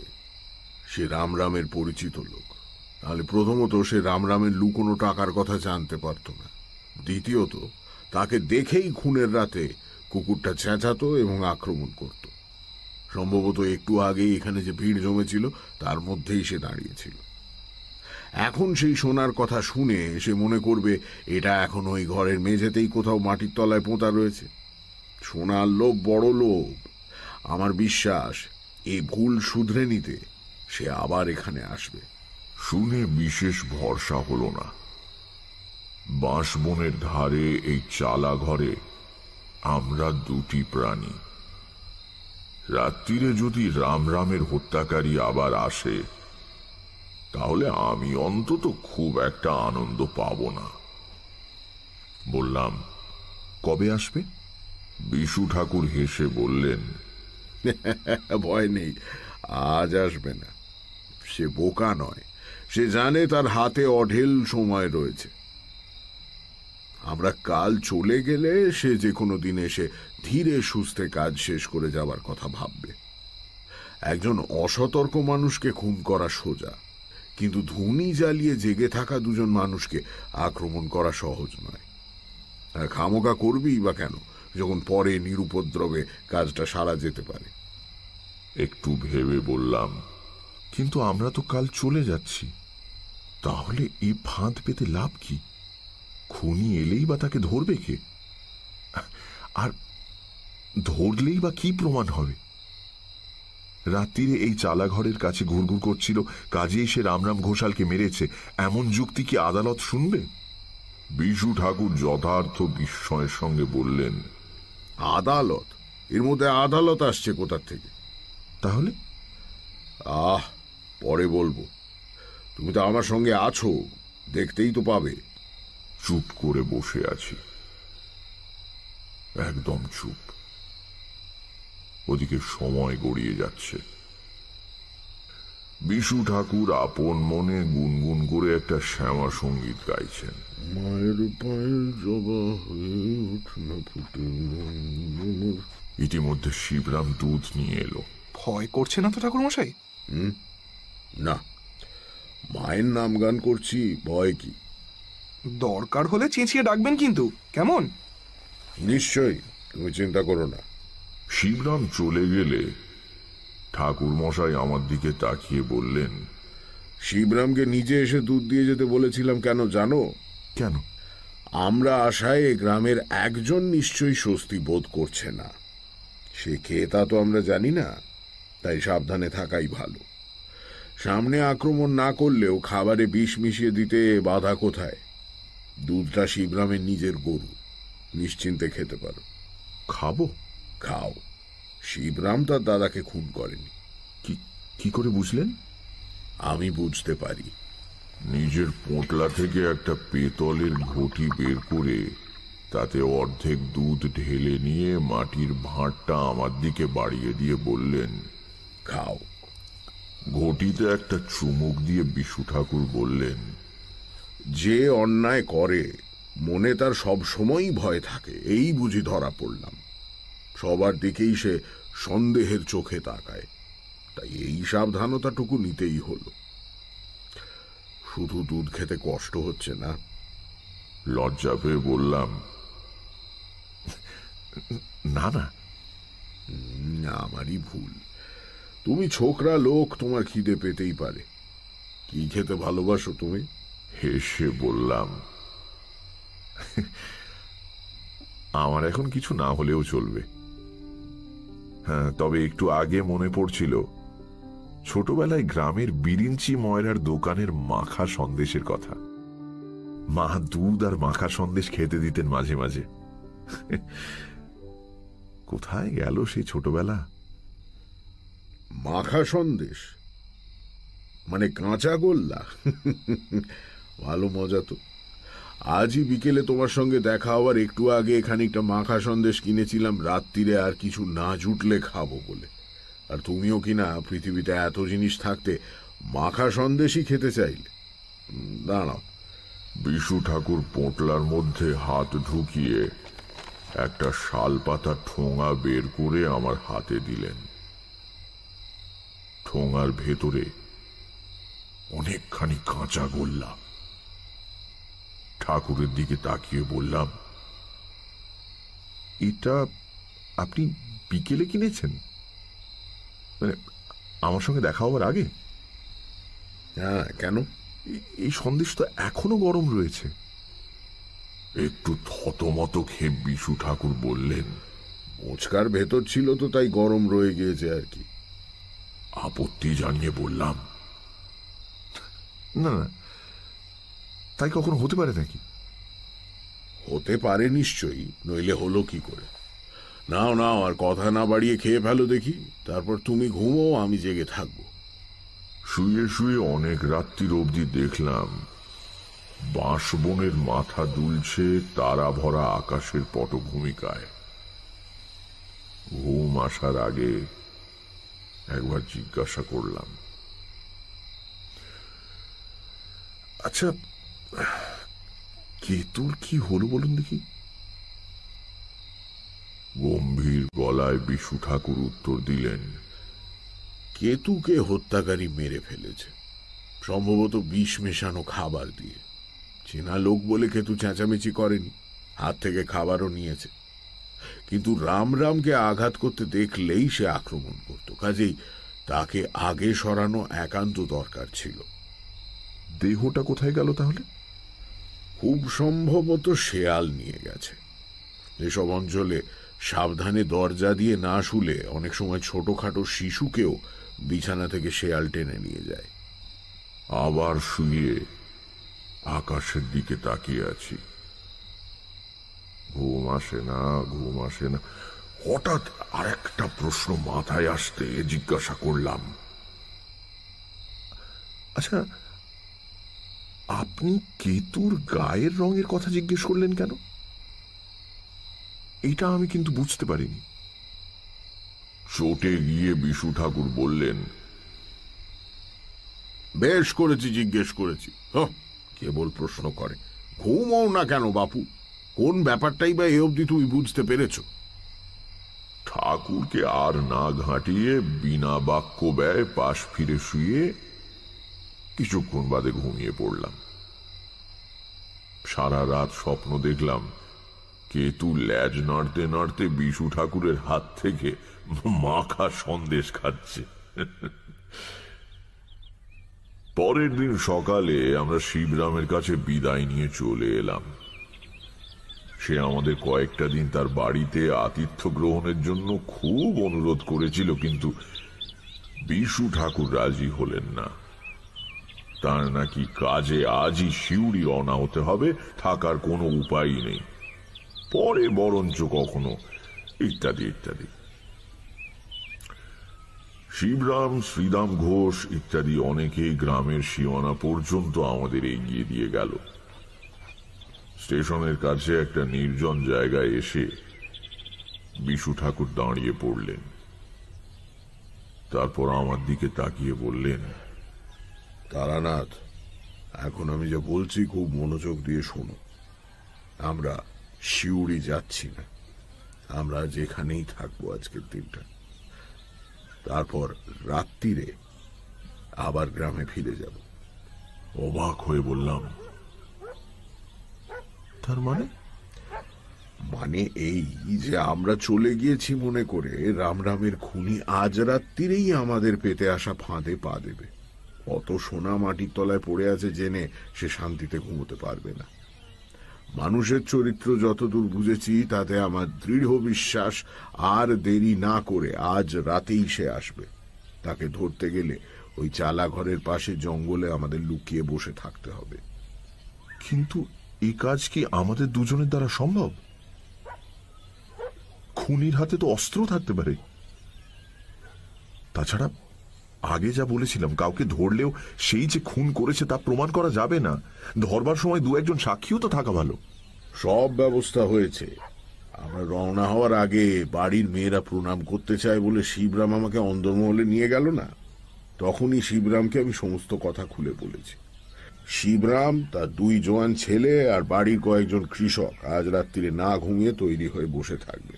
সে রামরামের পরিচিত লোক তাহলে প্রথমত সে রামরামের লুকোনো টাকার কথা জানতে পারত না দ্বিতীয়ত তাকে দেখেই খুনের রাতে কুকুরটা চেঁচাতো এবং আক্রমণ করতো সম্ভবত একটু আগেই এখানে যে ভিড় জমেছিল তার মধ্যেই সে দাঁড়িয়েছিল এখন সেই সোনার কথা শুনে সে মনে করবে এটা এখন ওই ঘরের মেঝেতেই কোথাও মাটির তলায় পোঁতা রয়েছে সোনার লোভ বড় লোক আমার বিশ্বাস এই ভুল শুধরে নিতে সে আবার এখানে আসবে শুনে বিশেষ ভরসা হল না বাঁশবনের ধারে এই চালা ঘরে আমরা দুটি প্রাণী রাত্রিরে যদি রাম রামের হত্যাকারী আবার আসে তাহলে আমি অন্তত খুব একটা আনন্দ পাব না বললাম কবে আসবে বিশু ঠাকুর হেসে বললেন ভয় নেই আজ আসবে না সে বোকা নয় সে জানে তার হাতে অঢেল সময় রয়েছে আমরা কাল চলে গেলে সে যে কোনো দিন এসে ধীরে সুস্থে কাজ শেষ করে যাওয়ার কথা ভাববে একজন অসতর্ক মানুষকে খুন করা সোজা কিন্তু ধুনি জ্বালিয়ে জেগে থাকা দুজন মানুষকে আক্রমণ করা সহজ নয় খামোকা করবি বা কেন যখন পরে নিরুপদ্রবে কাজটা সারা যেতে পারে একটু ভেবে বললাম কিন্তু আমরা তো কাল চলে যাচ্ছি তাহলে এ ফাঁদ পেতে লাভ কি খুনি এলেই বা তাকে ধরবে কে আর ধরলেই বা কি প্রমাণ হবে রাত্রিরে এই চালাঘরের কাছে ঘুরঘুর করছিল কাজেই সে রামরাম ঘোষালকে মেরেছে এমন যুক্তি কি আদালত শুনবে বিশু ঠাকুর যথার্থ বিস্ময়ের সঙ্গে বললেন আদালত এর মধ্যে আদালত আসছে কোথার থেকে তাহলে আহ পরে বলবো তুমি তো আমার সঙ্গে আছো দেখতেই তো পাবে চুপ করে বসে আছি একদম চুপ ওদিকে সময় গড়িয়ে যাচ্ছে বিশু ঠাকুর আপন মনে গুনগুন করে একটা শ্যামা সঙ্গীত গাইছেন মায়ের পায়ের জবা হয়ে ফুটে ইতিমধ্যে শিবরাম দুধ নিয়ে এলো ভয় করছে না তো ঠাকুর মশাই না মায়ের নাম গান করছি ভয় কি দরকার হলে চেঁচিয়ে ডাকবেন কিন্তু কেমন নিশ্চয়ই তুমি চিন্তা করো না শিবরাম চলে গেলে ঠাকুরমশাই আমার দিকে তাকিয়ে বললেন শিবরামকে নিজে এসে দুধ দিয়ে যেতে বলেছিলাম কেন জানো কেন আমরা আশায় গ্রামের একজন নিশ্চয়ই স্বস্তি বোধ করছে না সে কে তা তো আমরা জানি না তাই সাবধানে থাকাই ভালো সামনে আক্রমণ না করলেও খাবারে বিষ মিশিয়ে দিতে বাধা কোথায় দুধটা শিবরামের নিজের গরু নিশ্চিন্তে খেতে পারো খাবো খাও শিবরাম তার দাদাকে খুন করেন কি করে বুঝলেন আমি বুঝতে পারি নিজের পোটলা থেকে একটা পেতলের ঘটি বের করে তাতে অর্ধেক দুধ ঢেলে নিয়ে মাটির ভাঁড়টা আমার দিকে বাড়িয়ে দিয়ে বললেন খাও ঘটিতে একটা চুমুক দিয়ে বিশু ঠাকুর বললেন যে অন্যায় করে মনে তার সব সময়ই ভয় থাকে এই বুঝি ধরা পড়লাম সবার দিকেই সে সন্দেহের চোখে তাকায় তাই এই সাবধানতাটুকু নিতেই হলো শুধু দুধ খেতে কষ্ট হচ্ছে না লজ্জা পেয়ে বললাম না না আমারই ভুল তুমি ছোকরা লোক তোমার খিদে পেতেই পারে কি খেতে ভালোবাসো তুমি হেসে বললাম আমার এখন কিছু না হলেও চলবে হ্যাঁ তবে একটু আগে মনে পড়ছিল ছোটবেলায় গ্রামের বিরিঞ্চি ময়রার দোকানের মাখা সন্দেশের কথা মা দুধ আর মাখা সন্দেশ খেতে দিতেন মাঝে মাঝে কোথায় গেল সেই ছোটবেলা মাখা সন্দেশ মানে কাঁচা গোল্লা ভালো মজা তো আজই বিকেলে তোমার সঙ্গে দেখা হওয়ার একটু আগে একটা মাখা সন্দেশ কিনেছিলাম রাত্রিরে আর কিছু না জুটলে খাবো বলে আর তুমিও কিনা পৃথিবীতে এত জিনিস থাকতে মাখা সন্দেশই খেতে চাইলে দাঁড়াও বিশু ঠাকুর পোঁটলার মধ্যে হাত ঢুকিয়ে একটা শালপাতা ঠোঙা বের করে আমার হাতে দিলেন ঠোঙার ভেতরে অনেকখানি কাঁচা গোল্লা ঠাকুরের দিকে তাকিয়ে বললাম এটা আপনি বিকেলে কিনেছেন মানে আমার সঙ্গে দেখা হওয়ার আগে হ্যাঁ কেন এই সন্দেশ তো এখনো গরম রয়েছে একটু থতমত খেপ বিশু ঠাকুর বললেন মোচকার ভেতর ছিল তো তাই গরম রয়ে গিয়েছে আর কি আপত্তি জানিয়ে বললাম না না তাই কখনো হতে পারে নাকি হতে পারে নিশ্চয়ই নইলে হলো কি করে নাও নাও আর কথা না বাড়িয়ে খেয়ে ফেলো দেখি তারপর তুমি ঘুমো আমি জেগে থাকবো শুয়ে শুয়ে অনেক রাত্রির অবধি দেখলাম বাঁশবনের মাথা দুলছে তারা ভরা আকাশের পটভূমিকায় ঘুম আসার আগে একবার জিজ্ঞাসা করলাম আচ্ছা কেতুর কি হলো বলুন দেখি গম্ভীর গলায় বিশু ঠাকুর উত্তর দিলেন কেতুকে হত্যাকারী মেরে ফেলেছে সম্ভবত বিষ মেশানো খাবার দিয়ে চেনা লোক বলে কেতু চেঁচামেচি করেনি হাত থেকে খাবারও নিয়েছে কিন্তু রাম রামকে আঘাত করতে দেখলেই সে আক্রমণ করত কাজেই তাকে আগে সরানো একান্ত দরকার ছিল দেহটা কোথায় গেল তাহলে খুব সম্ভবত শেয়াল নিয়ে গেছে এসব অঞ্চলে সাবধানে দরজা দিয়ে না শুলে অনেক সময় ছোটখাটো শিশুকেও বিছানা থেকে শেয়াল টেনে নিয়ে যায় আবার শুয়ে আকাশের দিকে তাকিয়ে আছি ঘুম আসে না ঘুম আসে না হঠাৎ আরেকটা প্রশ্ন মাথায় আসতে জিজ্ঞাসা করলাম আচ্ছা আপনি কেতুর গায়ের রঙের কথা জিজ্ঞেস করলেন কেন এটা আমি কিন্তু বুঝতে পারিনি চোটে গিয়ে বিশু ঠাকুর বললেন বেশ করেছি জিজ্ঞেস করেছি হ্যাঁ, কেবল প্রশ্ন করে ঘুমও না কেন বাপু কোন ব্যাপারটাই বা এ অবধি তুমি বুঝতে পেরেছ ঠাকুরকে আর না ঘাঁটিয়ে বিনা বাক্য ব্যয় পাশ ফিরে শুয়ে কিছুক্ষণ বাদে ঘুমিয়ে পড়লাম সারা রাত স্বপ্ন দেখলাম কেতু ল্যাজ নাড়তে নাড়তে বিশু ঠাকুরের হাত থেকে মাখা সন্দেশ খাচ্ছে পরের দিন সকালে আমরা শিবরামের কাছে বিদায় নিয়ে চলে এলাম সে আমাদের কয়েকটা দিন তার বাড়িতে আতিথ্য গ্রহণের জন্য খুব অনুরোধ করেছিল কিন্তু বিশু ঠাকুর রাজি হলেন না তার নাকি কাজে আজই শিউরি রওনা হতে হবে থাকার কোনো উপায় নেই পরে বরঞ্চ কখনো ইত্যাদি ইত্যাদি শিবরাম শ্রীদাম ঘোষ ইত্যাদি অনেকেই গ্রামের সীমানা পর্যন্ত আমাদের এগিয়ে দিয়ে গেল স্টেশনের কাছে একটা নির্জন জায়গায় এসে বিশু ঠাকুর দাঁড়িয়ে পড়লেন তারপর আমার দিকে তাকিয়ে বললেন তারানাথ এখন আমি যা বলছি খুব মনোযোগ দিয়ে শোনো আমরা শিউরি যাচ্ছি না আমরা যেখানেই থাকবো আজকের দিনটা তারপর রাত্রিরে আবার গ্রামে ফিরে যাব অবাক হয়ে বললাম তার মানে মানে এই যে আমরা চলে গিয়েছি মনে করে রামরামের খুনি আজ রাত্রিরেই আমাদের পেতে আসা ফাঁদে পা দেবে অত সোনা মাটির তলায় পড়ে আছে জেনে সে শান্তিতে ঘুমোতে পারবে না মানুষের চরিত্র যতদূর বুঝেছি তাতে আমার দৃঢ় বিশ্বাস আর দেরি না করে আজ রাতেই সে আসবে তাকে ধরতে গেলে ওই চালা ঘরের পাশে জঙ্গলে আমাদের লুকিয়ে বসে থাকতে হবে কিন্তু এই কাজ কি আমাদের দুজনের দ্বারা সম্ভব খুনির হাতে তো অস্ত্র থাকতে পারে তাছাড়া আগে যা বলেছিলাম কাউকে ধরলেও সেই যে খুন করেছে তা প্রমাণ করা যাবে না ধরবার সময় দু একজন সাক্ষীও তো থাকা ভালো সব ব্যবস্থা হয়েছে আমরা রওনা হওয়ার আগে বাড়ির মেয়েরা প্রণাম করতে চায় বলে শিবরাম আমাকে অন্দরমহলে নিয়ে গেল না তখনই শিবরামকে আমি সমস্ত কথা খুলে বলেছি শিবরাম তার দুই জোয়ান ছেলে আর বাড়ির কয়েকজন কৃষক আজ রাত্রিরে না ঘুমিয়ে তৈরি হয়ে বসে থাকবে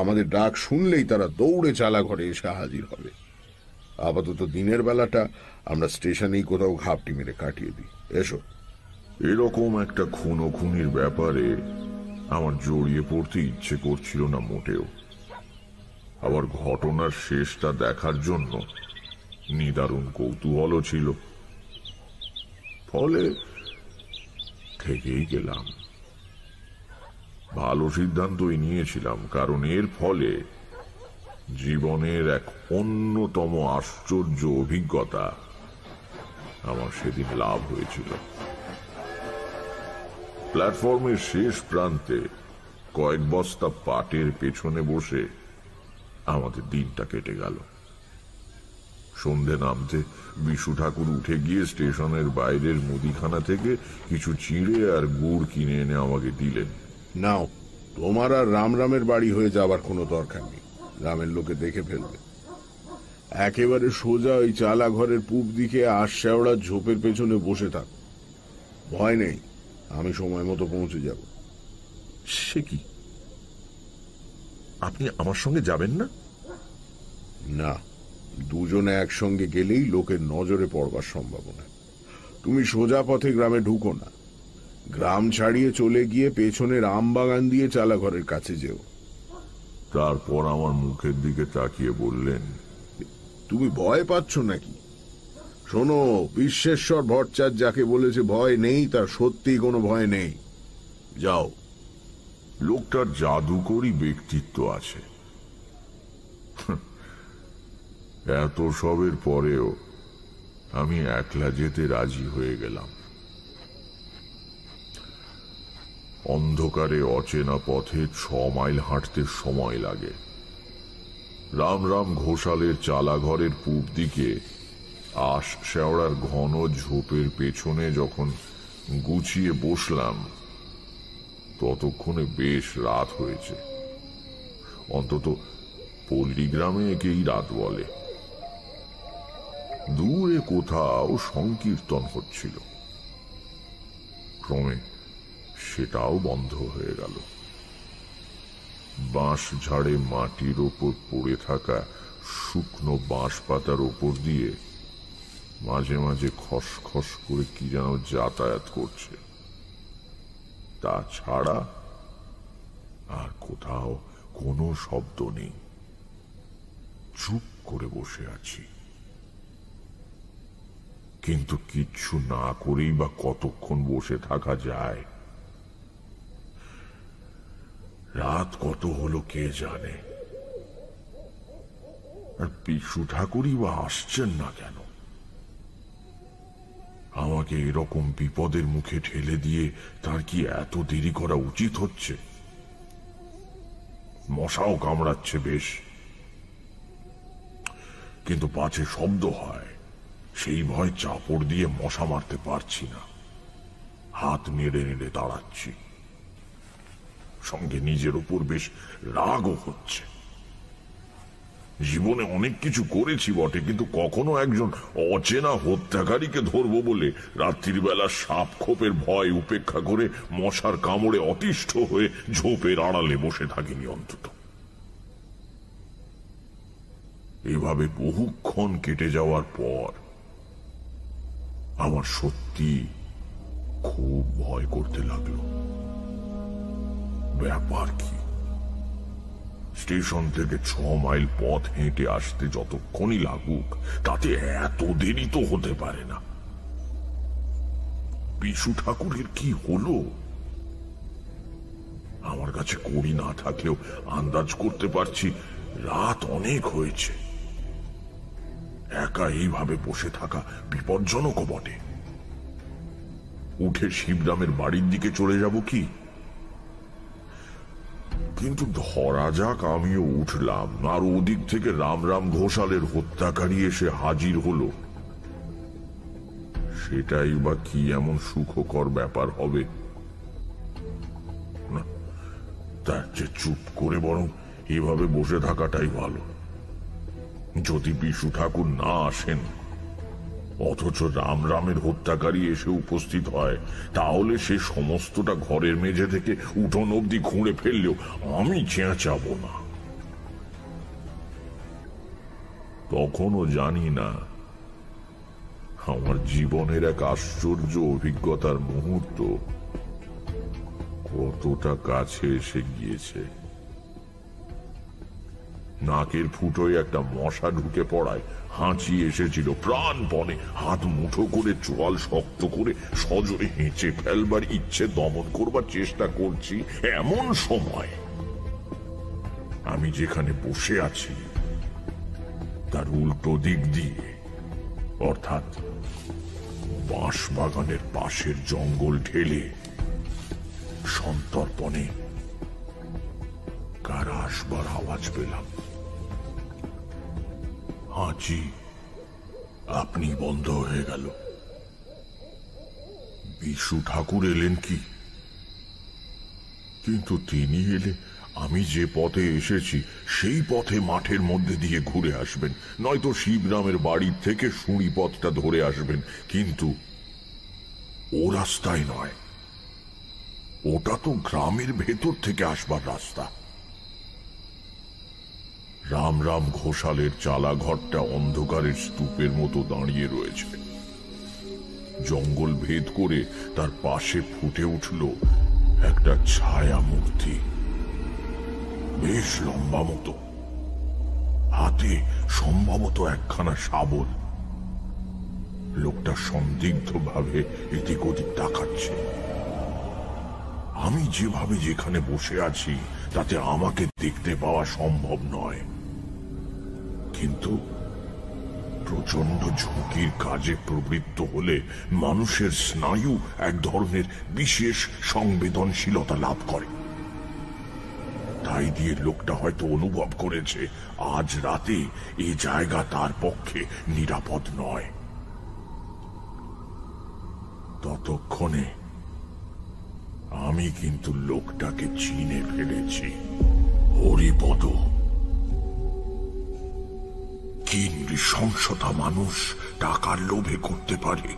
আমাদের ডাক শুনলেই তারা দৌড়ে চালা ঘরে এসে হাজির হবে আপাতত দিনের বেলাটা আমরা স্টেশনেই কোথাও ঘাপটি মেরে কাটিয়ে দিই এসো এরকম একটা খুনো খুনির ব্যাপারে আমার জড়িয়ে পড়তে ইচ্ছে করছিল না মোটেও আবার ঘটনার শেষটা দেখার জন্য নিদারুণ কৌতূহলও ছিল ফলে থেকেই গেলাম ভালো সিদ্ধান্তই নিয়েছিলাম কারণ এর ফলে জীবনের এক অন্যতম আশ্চর্য অভিজ্ঞতা আমার সেদিন লাভ হয়েছিল প্ল্যাটফর্মের শেষ প্রান্তে কয়েক বস্তা পাটের পেছনে বসে আমাদের দিনটা কেটে গেল সন্ধে নামতে বিশু ঠাকুর উঠে গিয়ে স্টেশনের বাইরের মুদিখানা থেকে কিছু চিড়ে আর গুড় কিনে এনে আমাকে দিলেন নাও তোমার আর রামরামের বাড়ি হয়ে যাওয়ার কোনো দরকার নেই গ্রামের লোকে দেখে ফেলবে একেবারে সোজা ওই চালা ঘরের পূব দিকে আশাওড়া ঝোপের পেছনে বসে থাক ভয় নেই আমি সময় মতো পৌঁছে যাব সে কি আপনি আমার সঙ্গে যাবেন না না দুজনে একসঙ্গে গেলেই লোকের নজরে পড়বার সম্ভাবনা তুমি সোজা পথে গ্রামে ঢুকো না গ্রাম ছাড়িয়ে চলে গিয়ে পেছনের আমবাগান দিয়ে চালাঘরের কাছে যেও তারপর আমার মুখের দিকে তাকিয়ে বললেন তুমি ভয় পাচ্ছ নাকি শোনো বিশ্বেশ্বর ভট্টার যাকে বলেছে ভয় নেই তার সত্যি কোনো ভয় নেই যাও লোকটার জাদুকরী ব্যক্তিত্ব আছে এত সবের পরেও আমি একলা যেতে রাজি হয়ে গেলাম অন্ধকারে অচেনা পথে ছ মাইল হাঁটতে সময় লাগে রাম রাম ঘোষালের চালাঘরের পূব দিকে আশ শেওড়ার ঘন ঝোপের পেছনে যখন গুছিয়ে বসলাম ততক্ষণে বেশ রাত হয়েছে অন্তত পল্লিগ্রামে একেই রাত বলে দূরে কোথাও সংকীর্তন হচ্ছিল ক্রমে সেটাও বন্ধ হয়ে গেল বাঁশ ঝাড়ে মাটির ওপর পড়ে থাকা শুকনো বাঁশ পাতার ওপর দিয়ে মাঝে মাঝে খসখস করে কি যেন যাতায়াত করছে তাছাড়া আর কোথাও কোনো শব্দ নেই চুপ করে বসে আছি কিন্তু কিচ্ছু না করেই বা কতক্ষণ বসে থাকা যায় রাত কত হলো কে জানে আর পিসু ঠাকুরই বা আসছেন না কেন আমাকে এরকম বিপদের মুখে ঠেলে দিয়ে তার কি এত দেরি করা উচিত হচ্ছে মশাও কামড়াচ্ছে বেশ কিন্তু পাছে শব্দ হয় সেই ভয় চাপড় দিয়ে মশা মারতে পারছি না হাত নেড়ে নেড়ে দাঁড়াচ্ছি সঙ্গে নিজের উপর বেশ রাগও হচ্ছে জীবনে অনেক কিছু করেছি বটে কিন্তু কখনো একজন অচেনা হত্যাকারীকে ধরব বলে রাত্রির বেলা সাপ খোপের ভয় উপেক্ষা করে মশার কামড়ে অতিষ্ঠ হয়ে ঝোপের আড়ালে বসে থাকিনি অন্তত এভাবে বহুক্ষণ কেটে যাওয়ার পর আমার সত্যি খুব ভয় করতে লাগলো স্টেশন থেকে ছ মাইল পথ হেঁটে আসতে যতক্ষণই লাগুক তাতে এত দেরি তো হতে পারে না বিশু ঠাকুরের কি হলো আমার কাছে কড়ি না থাকলেও আন্দাজ করতে পারছি রাত অনেক হয়েছে একা এইভাবে বসে থাকা বিপজ্জনকও বটে উঠে শিবরামের বাড়ির দিকে চলে যাব কি কিন্তু ধরা যাক আমিও উঠলাম আর ওদিক থেকে রাম রাম ঘোষালের হত্যাকারী এসে হাজির হলো সেটাই বা কি এমন সুখকর ব্যাপার হবে তার চেয়ে চুপ করে বরং এভাবে বসে থাকাটাই ভালো যদি বিশু ঠাকুর না আসেন অথচ রামরামের হত্যাকারী এসে উপস্থিত হয় তাহলে সে সমস্তটা ঘরের মেঝে থেকে উঠোন অব্দি খুঁড়ে ফেললেও আমি চেঁচাব না তখনও জানি না আমার জীবনের এক আশ্চর্য অভিজ্ঞতার মুহূর্ত কতটা কাছে এসে গিয়েছে নাকের ফুটোয় একটা মশা ঢুকে পড়ায় হাঁচি এসেছিল প্রাণপণে হাত মুঠো করে জল শক্ত করে সজোরে হেঁচে ফেলবার ইচ্ছে দমন করবার চেষ্টা করছি এমন সময় আমি যেখানে বসে আছি তার উল্টো দিক দিয়ে অর্থাৎ বাঁশ বাগানের পাশের জঙ্গল ঠেলে সন্তর্পণে কার আসবার আওয়াজ পেলাম হাঁচি আপনি বন্ধ হয়ে গেল বিশু ঠাকুর এলেন কি কিন্তু তিনি এলে আমি যে পথে এসেছি সেই পথে মাঠের মধ্যে দিয়ে ঘুরে আসবেন নয়তো শিবরামের বাড়ি থেকে সুঁড়ি পথটা ধরে আসবেন কিন্তু ও রাস্তায় নয় ওটা তো গ্রামের ভেতর থেকে আসবার রাস্তা রামরাম ঘোষালের চালা ঘরটা অন্ধকারের স্তূপের মতো দাঁড়িয়ে রয়েছে জঙ্গল ভেদ করে তার পাশে ফুটে উঠল একটা ছায়া মূর্তি বেশ লম্বা মতো হাতে সম্ভবত একখানা শাবল লোকটা সন্দিগ্ধ ভাবে এদিক ওদিক তাকাচ্ছে আমি যেভাবে যেখানে বসে আছি তাতে আমাকে দেখতে পাওয়া সম্ভব নয় কিন্তু প্রচন্ড ঝুঁকির কাজে প্রবৃত্ত হলে মানুষের স্নায়ু এক ধরনের বিশেষ সংবেদনশীলতা লাভ করে তাই দিয়ে লোকটা হয়তো অনুভব করেছে আজ রাতে এ জায়গা তার পক্ষে নিরাপদ নয় ততক্ষণে আমি কিন্তু লোকটাকে চিনে ফেলেছি হরিপদ কি নৃশংসতা মানুষ টাকার লোভে করতে পারে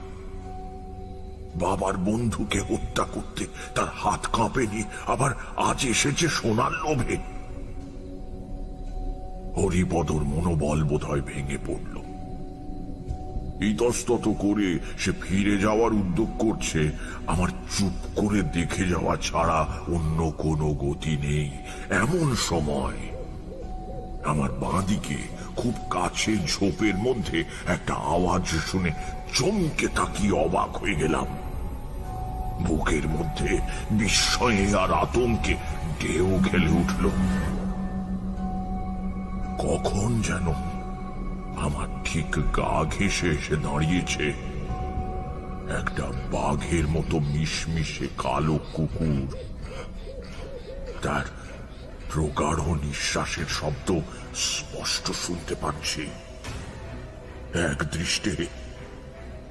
বাবার বন্ধুকে হত্যা করতে তার হাত কাঁপেনি আবার আজ এসেছে সোনার লোভে হরিপদর মনোবল বোধহয় ভেঙে পড়ল ইতস্তত করে সে ফিরে যাওয়ার উদ্যোগ করছে আমার চুপ করে দেখে যাওয়া ছাড়া অন্য কোনো গতি নেই এমন সময় আমার বাঁদিকে দিকে খুব কাছে ঝোপের মধ্যে একটা আওয়াজ শুনে চমকে তাকিয়ে অবাক হয়ে গেলাম বুকের মধ্যে বিস্ময়ে আর আতঙ্কে ঢেউ খেলে উঠল কখন যেন আমার ঠিক গা ঘেসে এসে দাঁড়িয়েছে একটা বাঘের মতো মিশমিশে কালো কুকুর তার প্রগাঢ় নিঃশ্বাসের শব্দ স্পষ্ট শুনতে পাচ্ছি এক দৃষ্টে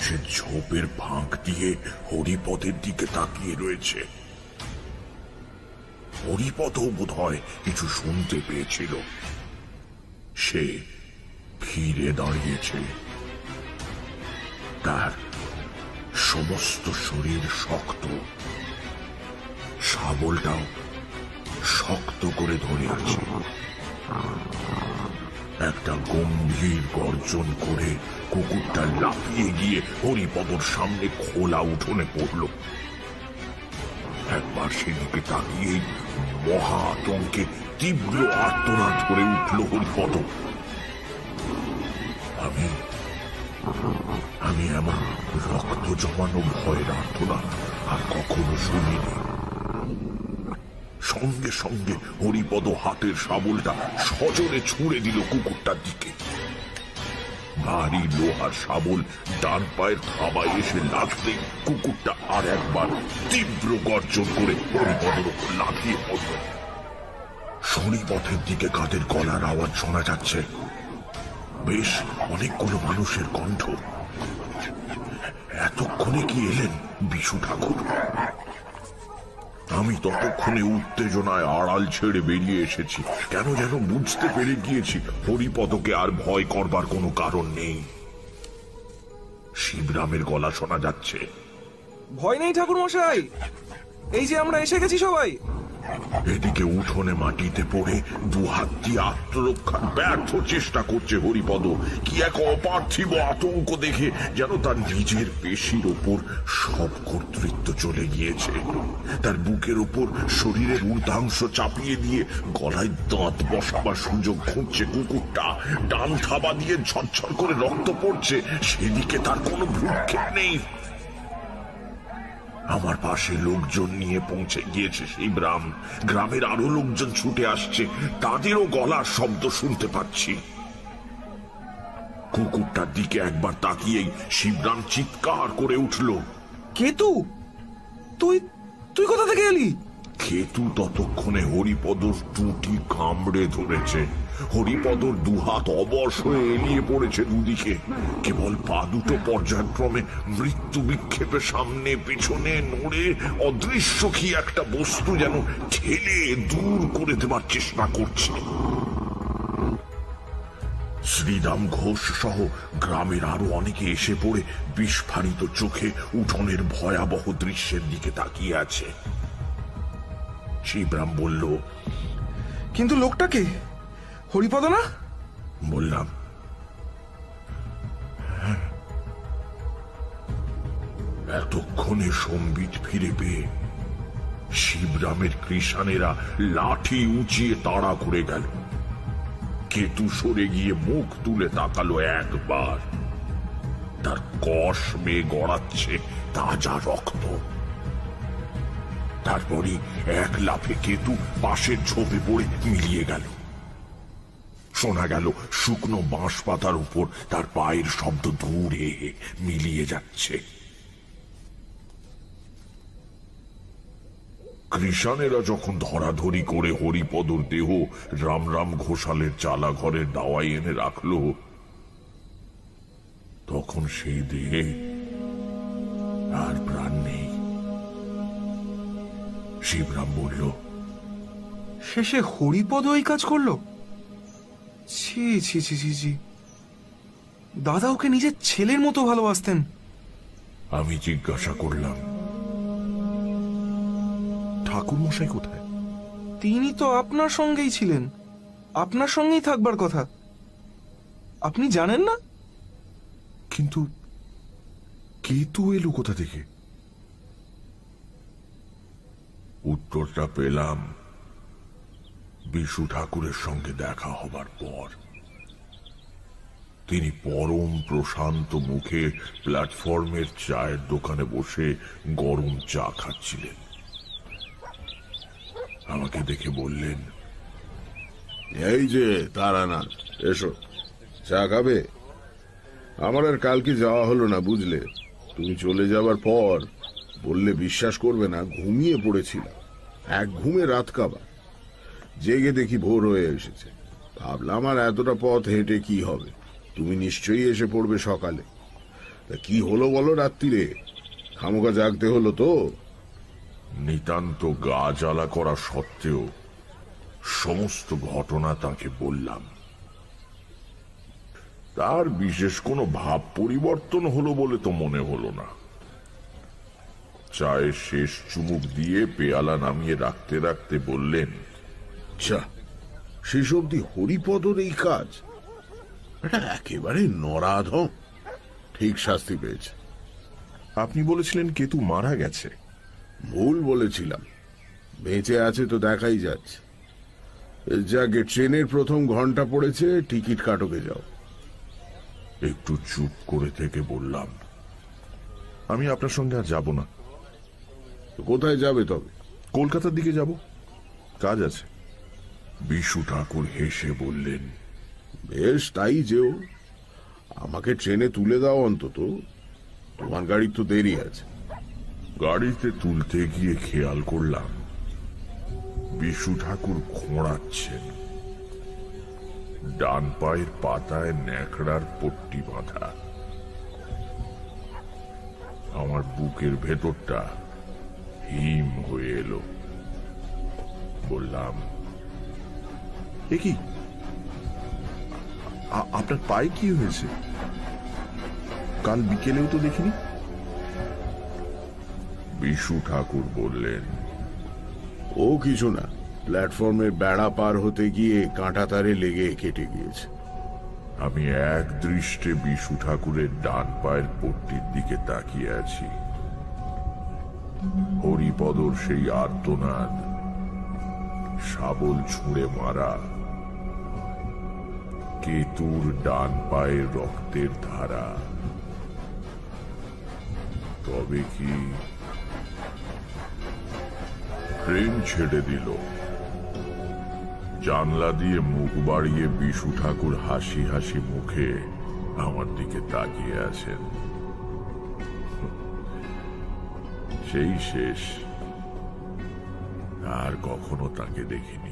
সে ঝোপের ফাঁক দিয়ে হরিপথের দিকে তাকিয়ে রয়েছে হরিপথও বোধ হয় কিছু শুনতে পেয়েছিল সে ফিরে দাঁড়িয়েছে তার সমস্ত শরীর শক্ত সাবলটাও শক্ত করে ধরে আছে একটা গম্ভীর গর্জন করে কুকুরটা লাফিয়ে গিয়ে হরিপদর সামনে খোলা উঠোনে পড়ল একবার সেদিকে তাকিয়ে মহা আতঙ্কে তীব্র আর্তনাদ করে উঠল হরিপদ আমি আমি আমার রক্ত জমানো ভয়ের আর্তনাদ আর কখনো শুনিনি সঙ্গে সঙ্গে হরিপদ হাতের সাবলটা সজরে ছুঁড়ে দিল কুকুরটার দিকে ভারী লোহার ডান পায়ের থাবায় এসে কুকুরটা আর একবার তীব্র গর্জন করে হরিপদের লাফিয়ে পড়ল শনিপথের দিকে কাদের গলার আওয়াজ শোনা যাচ্ছে বেশ অনেকগুলো মানুষের কণ্ঠ এতক্ষণে কি এলেন বিশু ঠাকুর আমি ততক্ষণে উত্তেজনায় আড়াল ছেড়ে বেরিয়ে এসেছি কেন যেন বুঝতে পেরে গিয়েছি হরিপদকে আর ভয় করবার কোনো কারণ নেই শিবরামের গলা শোনা যাচ্ছে ভয় নেই ঠাকুর মশাই এই যে আমরা এসে গেছি সবাই এদিকে উঠোনে মাটিতে পড়ে দু হাত দিয়ে আত্মরক্ষার ব্যর্থ চেষ্টা করছে হরিপদ কি এক অপার্থিব আতঙ্ক দেখে যেন তার নিজের পেশির ওপর সব কর্তৃত্ব চলে গিয়েছে তার বুকের ওপর শরীরের ঊর্ধ্বাংশ চাপিয়ে দিয়ে গলায় দাঁত বসাবার সুযোগ খুঁজছে কুকুরটা ডান থাবা দিয়ে ঝরঝর করে রক্ত পড়ছে সেদিকে তার কোনো ভ্রুক্ষেপ নেই আমার পাশে লোকজন নিয়ে পৌঁছে গিয়েছে সেই গ্রাম গ্রামের আরো লোকজন ছুটে আসছে তাদেরও গলার শব্দ শুনতে পাচ্ছি কুকুরটার দিকে একবার তাকিয়েই শিবরাম চিৎকার করে উঠল কেতু তুই তুই কোথা থেকে এলি কেতু ততক্ষণে হরিপদর টুটি কামড়ে ধরেছে হরিপদর দুহাত অবশ হয়ে এলিয়ে পড়েছে দুদিকে কেবল পা দুটো পর্যায়ক্রমে মৃত্যু বিক্ষেপে সামনে পেছনে নড়ে অদৃশ্য কি একটা বস্তু যেন ঠেলে দূর করে দেবার চেষ্টা করছে শ্রীরাম ঘোষ সহ গ্রামের আরো অনেকে এসে পড়ে বিস্ফারিত চোখে উঠোনের ভয়াবহ দৃশ্যের দিকে তাকিয়ে আছে শিবরাম বলল কিন্তু লোকটাকে হরিপদ না বললাম এতক্ষণে সম্বিত ফিরে পেয়ে শিবরামের কৃষানেরা লাঠি উঁচিয়ে তাড়া করে গেল কেতু সরে গিয়ে মুখ তুলে তাকালো একবার তার কষ মেয়ে গড়াচ্ছে তাজা রক্ত তারপরে এক লাফে কেতু পাশের ঝোপে পড়ে মিলিয়ে গেল শোনা গেল শুকনো বাঁশ পাতার উপর তার পায়ের শব্দ দূরে মিলিয়ে যাচ্ছে কৃষানেরা যখন ধরাধরি করে হরিপদর দেহ রামরাম ঘোষালের চালা ঘরের দাওয়াই এনে রাখল তখন সেই দেহে আর প্রাণ নেই শিবরাম বলল শেষে হরিপদ ওই কাজ করলো ছি ছি ছি ছি ছি দাদা ওকে নিজের ছেলের মতো ভালোবাসতেন আমি জিজ্ঞাসা করলাম ঠাকুর মশাই কোথায় তিনি তো আপনার সঙ্গেই ছিলেন আপনার সঙ্গেই থাকবার কথা আপনি জানেন না কিন্তু কেতু এলো কোথা থেকে উত্তরটা পেলাম বিশু ঠাকুরের সঙ্গে দেখা হবার পর তিনি পরম প্রশান্ত মুখে প্ল্যাটফর্মের চায়ের দোকানে বসে গরম চা খাচ্ছিলেন আমাকে দেখে বললেন এই যে না এসো চা খাবে আমার আর কালকে যাওয়া হলো না বুঝলে তুমি চলে যাবার পর বললে বিশ্বাস করবে না ঘুমিয়ে পড়েছিলাম এক ঘুমে রাত কাবা জেগে দেখি ভোর হয়ে এসেছে ভাবলাম আর এতটা পথ হেঁটে কি হবে তুমি নিশ্চয়ই এসে পড়বে সকালে তা কি হলো বলো রাত্রিরে খামোকা জাগতে হলো তো নিতান্ত গা জ্বালা করা সত্ত্বেও সমস্ত ঘটনা তাকে বললাম তার বিশেষ কোনো ভাব পরিবর্তন হলো বলে তো মনে হলো না চায়ের শেষ চুমুক দিয়ে পেয়ালা নামিয়ে রাখতে রাখতে বললেন যা শেষ অব্দি হরিপদর এই কাজ এটা একেবারে নরাধ ঠিক শাস্তি পেয়েছে আপনি বলেছিলেন কেতু মারা গেছে ভুল বলেছিলাম বেঁচে আছে তো দেখাই যাচ্ছে যাকে ট্রেনের প্রথম ঘন্টা পড়েছে টিকিট কাটকে যাও একটু চুপ করে থেকে বললাম আমি আপনার সঙ্গে আর যাব না কোথায় যাবে তবে কলকাতার দিকে যাব কাজ আছে বিশু ঠাকুর হেসে বললেন বেশ তাই যেও আমাকে ট্রেনে তুলে দাও অন্তত তোমার গাড়ি তো দেরি আছে গাড়িতে তুলতে গিয়ে খেয়াল করলাম বিশু ঠাকুর খোঁড়াচ্ছেন ডান পায়ের পাতায় ন্যাকড়ার পট্টি বাঁধা আমার বুকের ভেতরটা হিম হয়ে এলো বললাম এ কি আপনার পায়ে কি হয়েছে কাল বিকেলেও তো দেখিনি বিশু ঠাকুর বললেন ও কিছু না প্ল্যাটফর্মে বেড়া পার হতে গিয়ে কাঁটা তারে লেগে কেটে গিয়েছে আমি এক দৃষ্টে বিশু ঠাকুরের ডান পায়ের পট্টির দিকে তাকিয়ে আছি হরিপদর সেই আর্তনাদ সাবল ছুঁড়ে মারা কেতুর ডান পায়ের রক্তের ধারা তবে কি প্রেম ছেড়ে দিল জানলা দিয়ে মুখ বাড়িয়ে বিশু ঠাকুর হাসি হাসি মুখে আমার দিকে তাকিয়ে আছেন সেই শেষ আর কখনো তাকে দেখিনি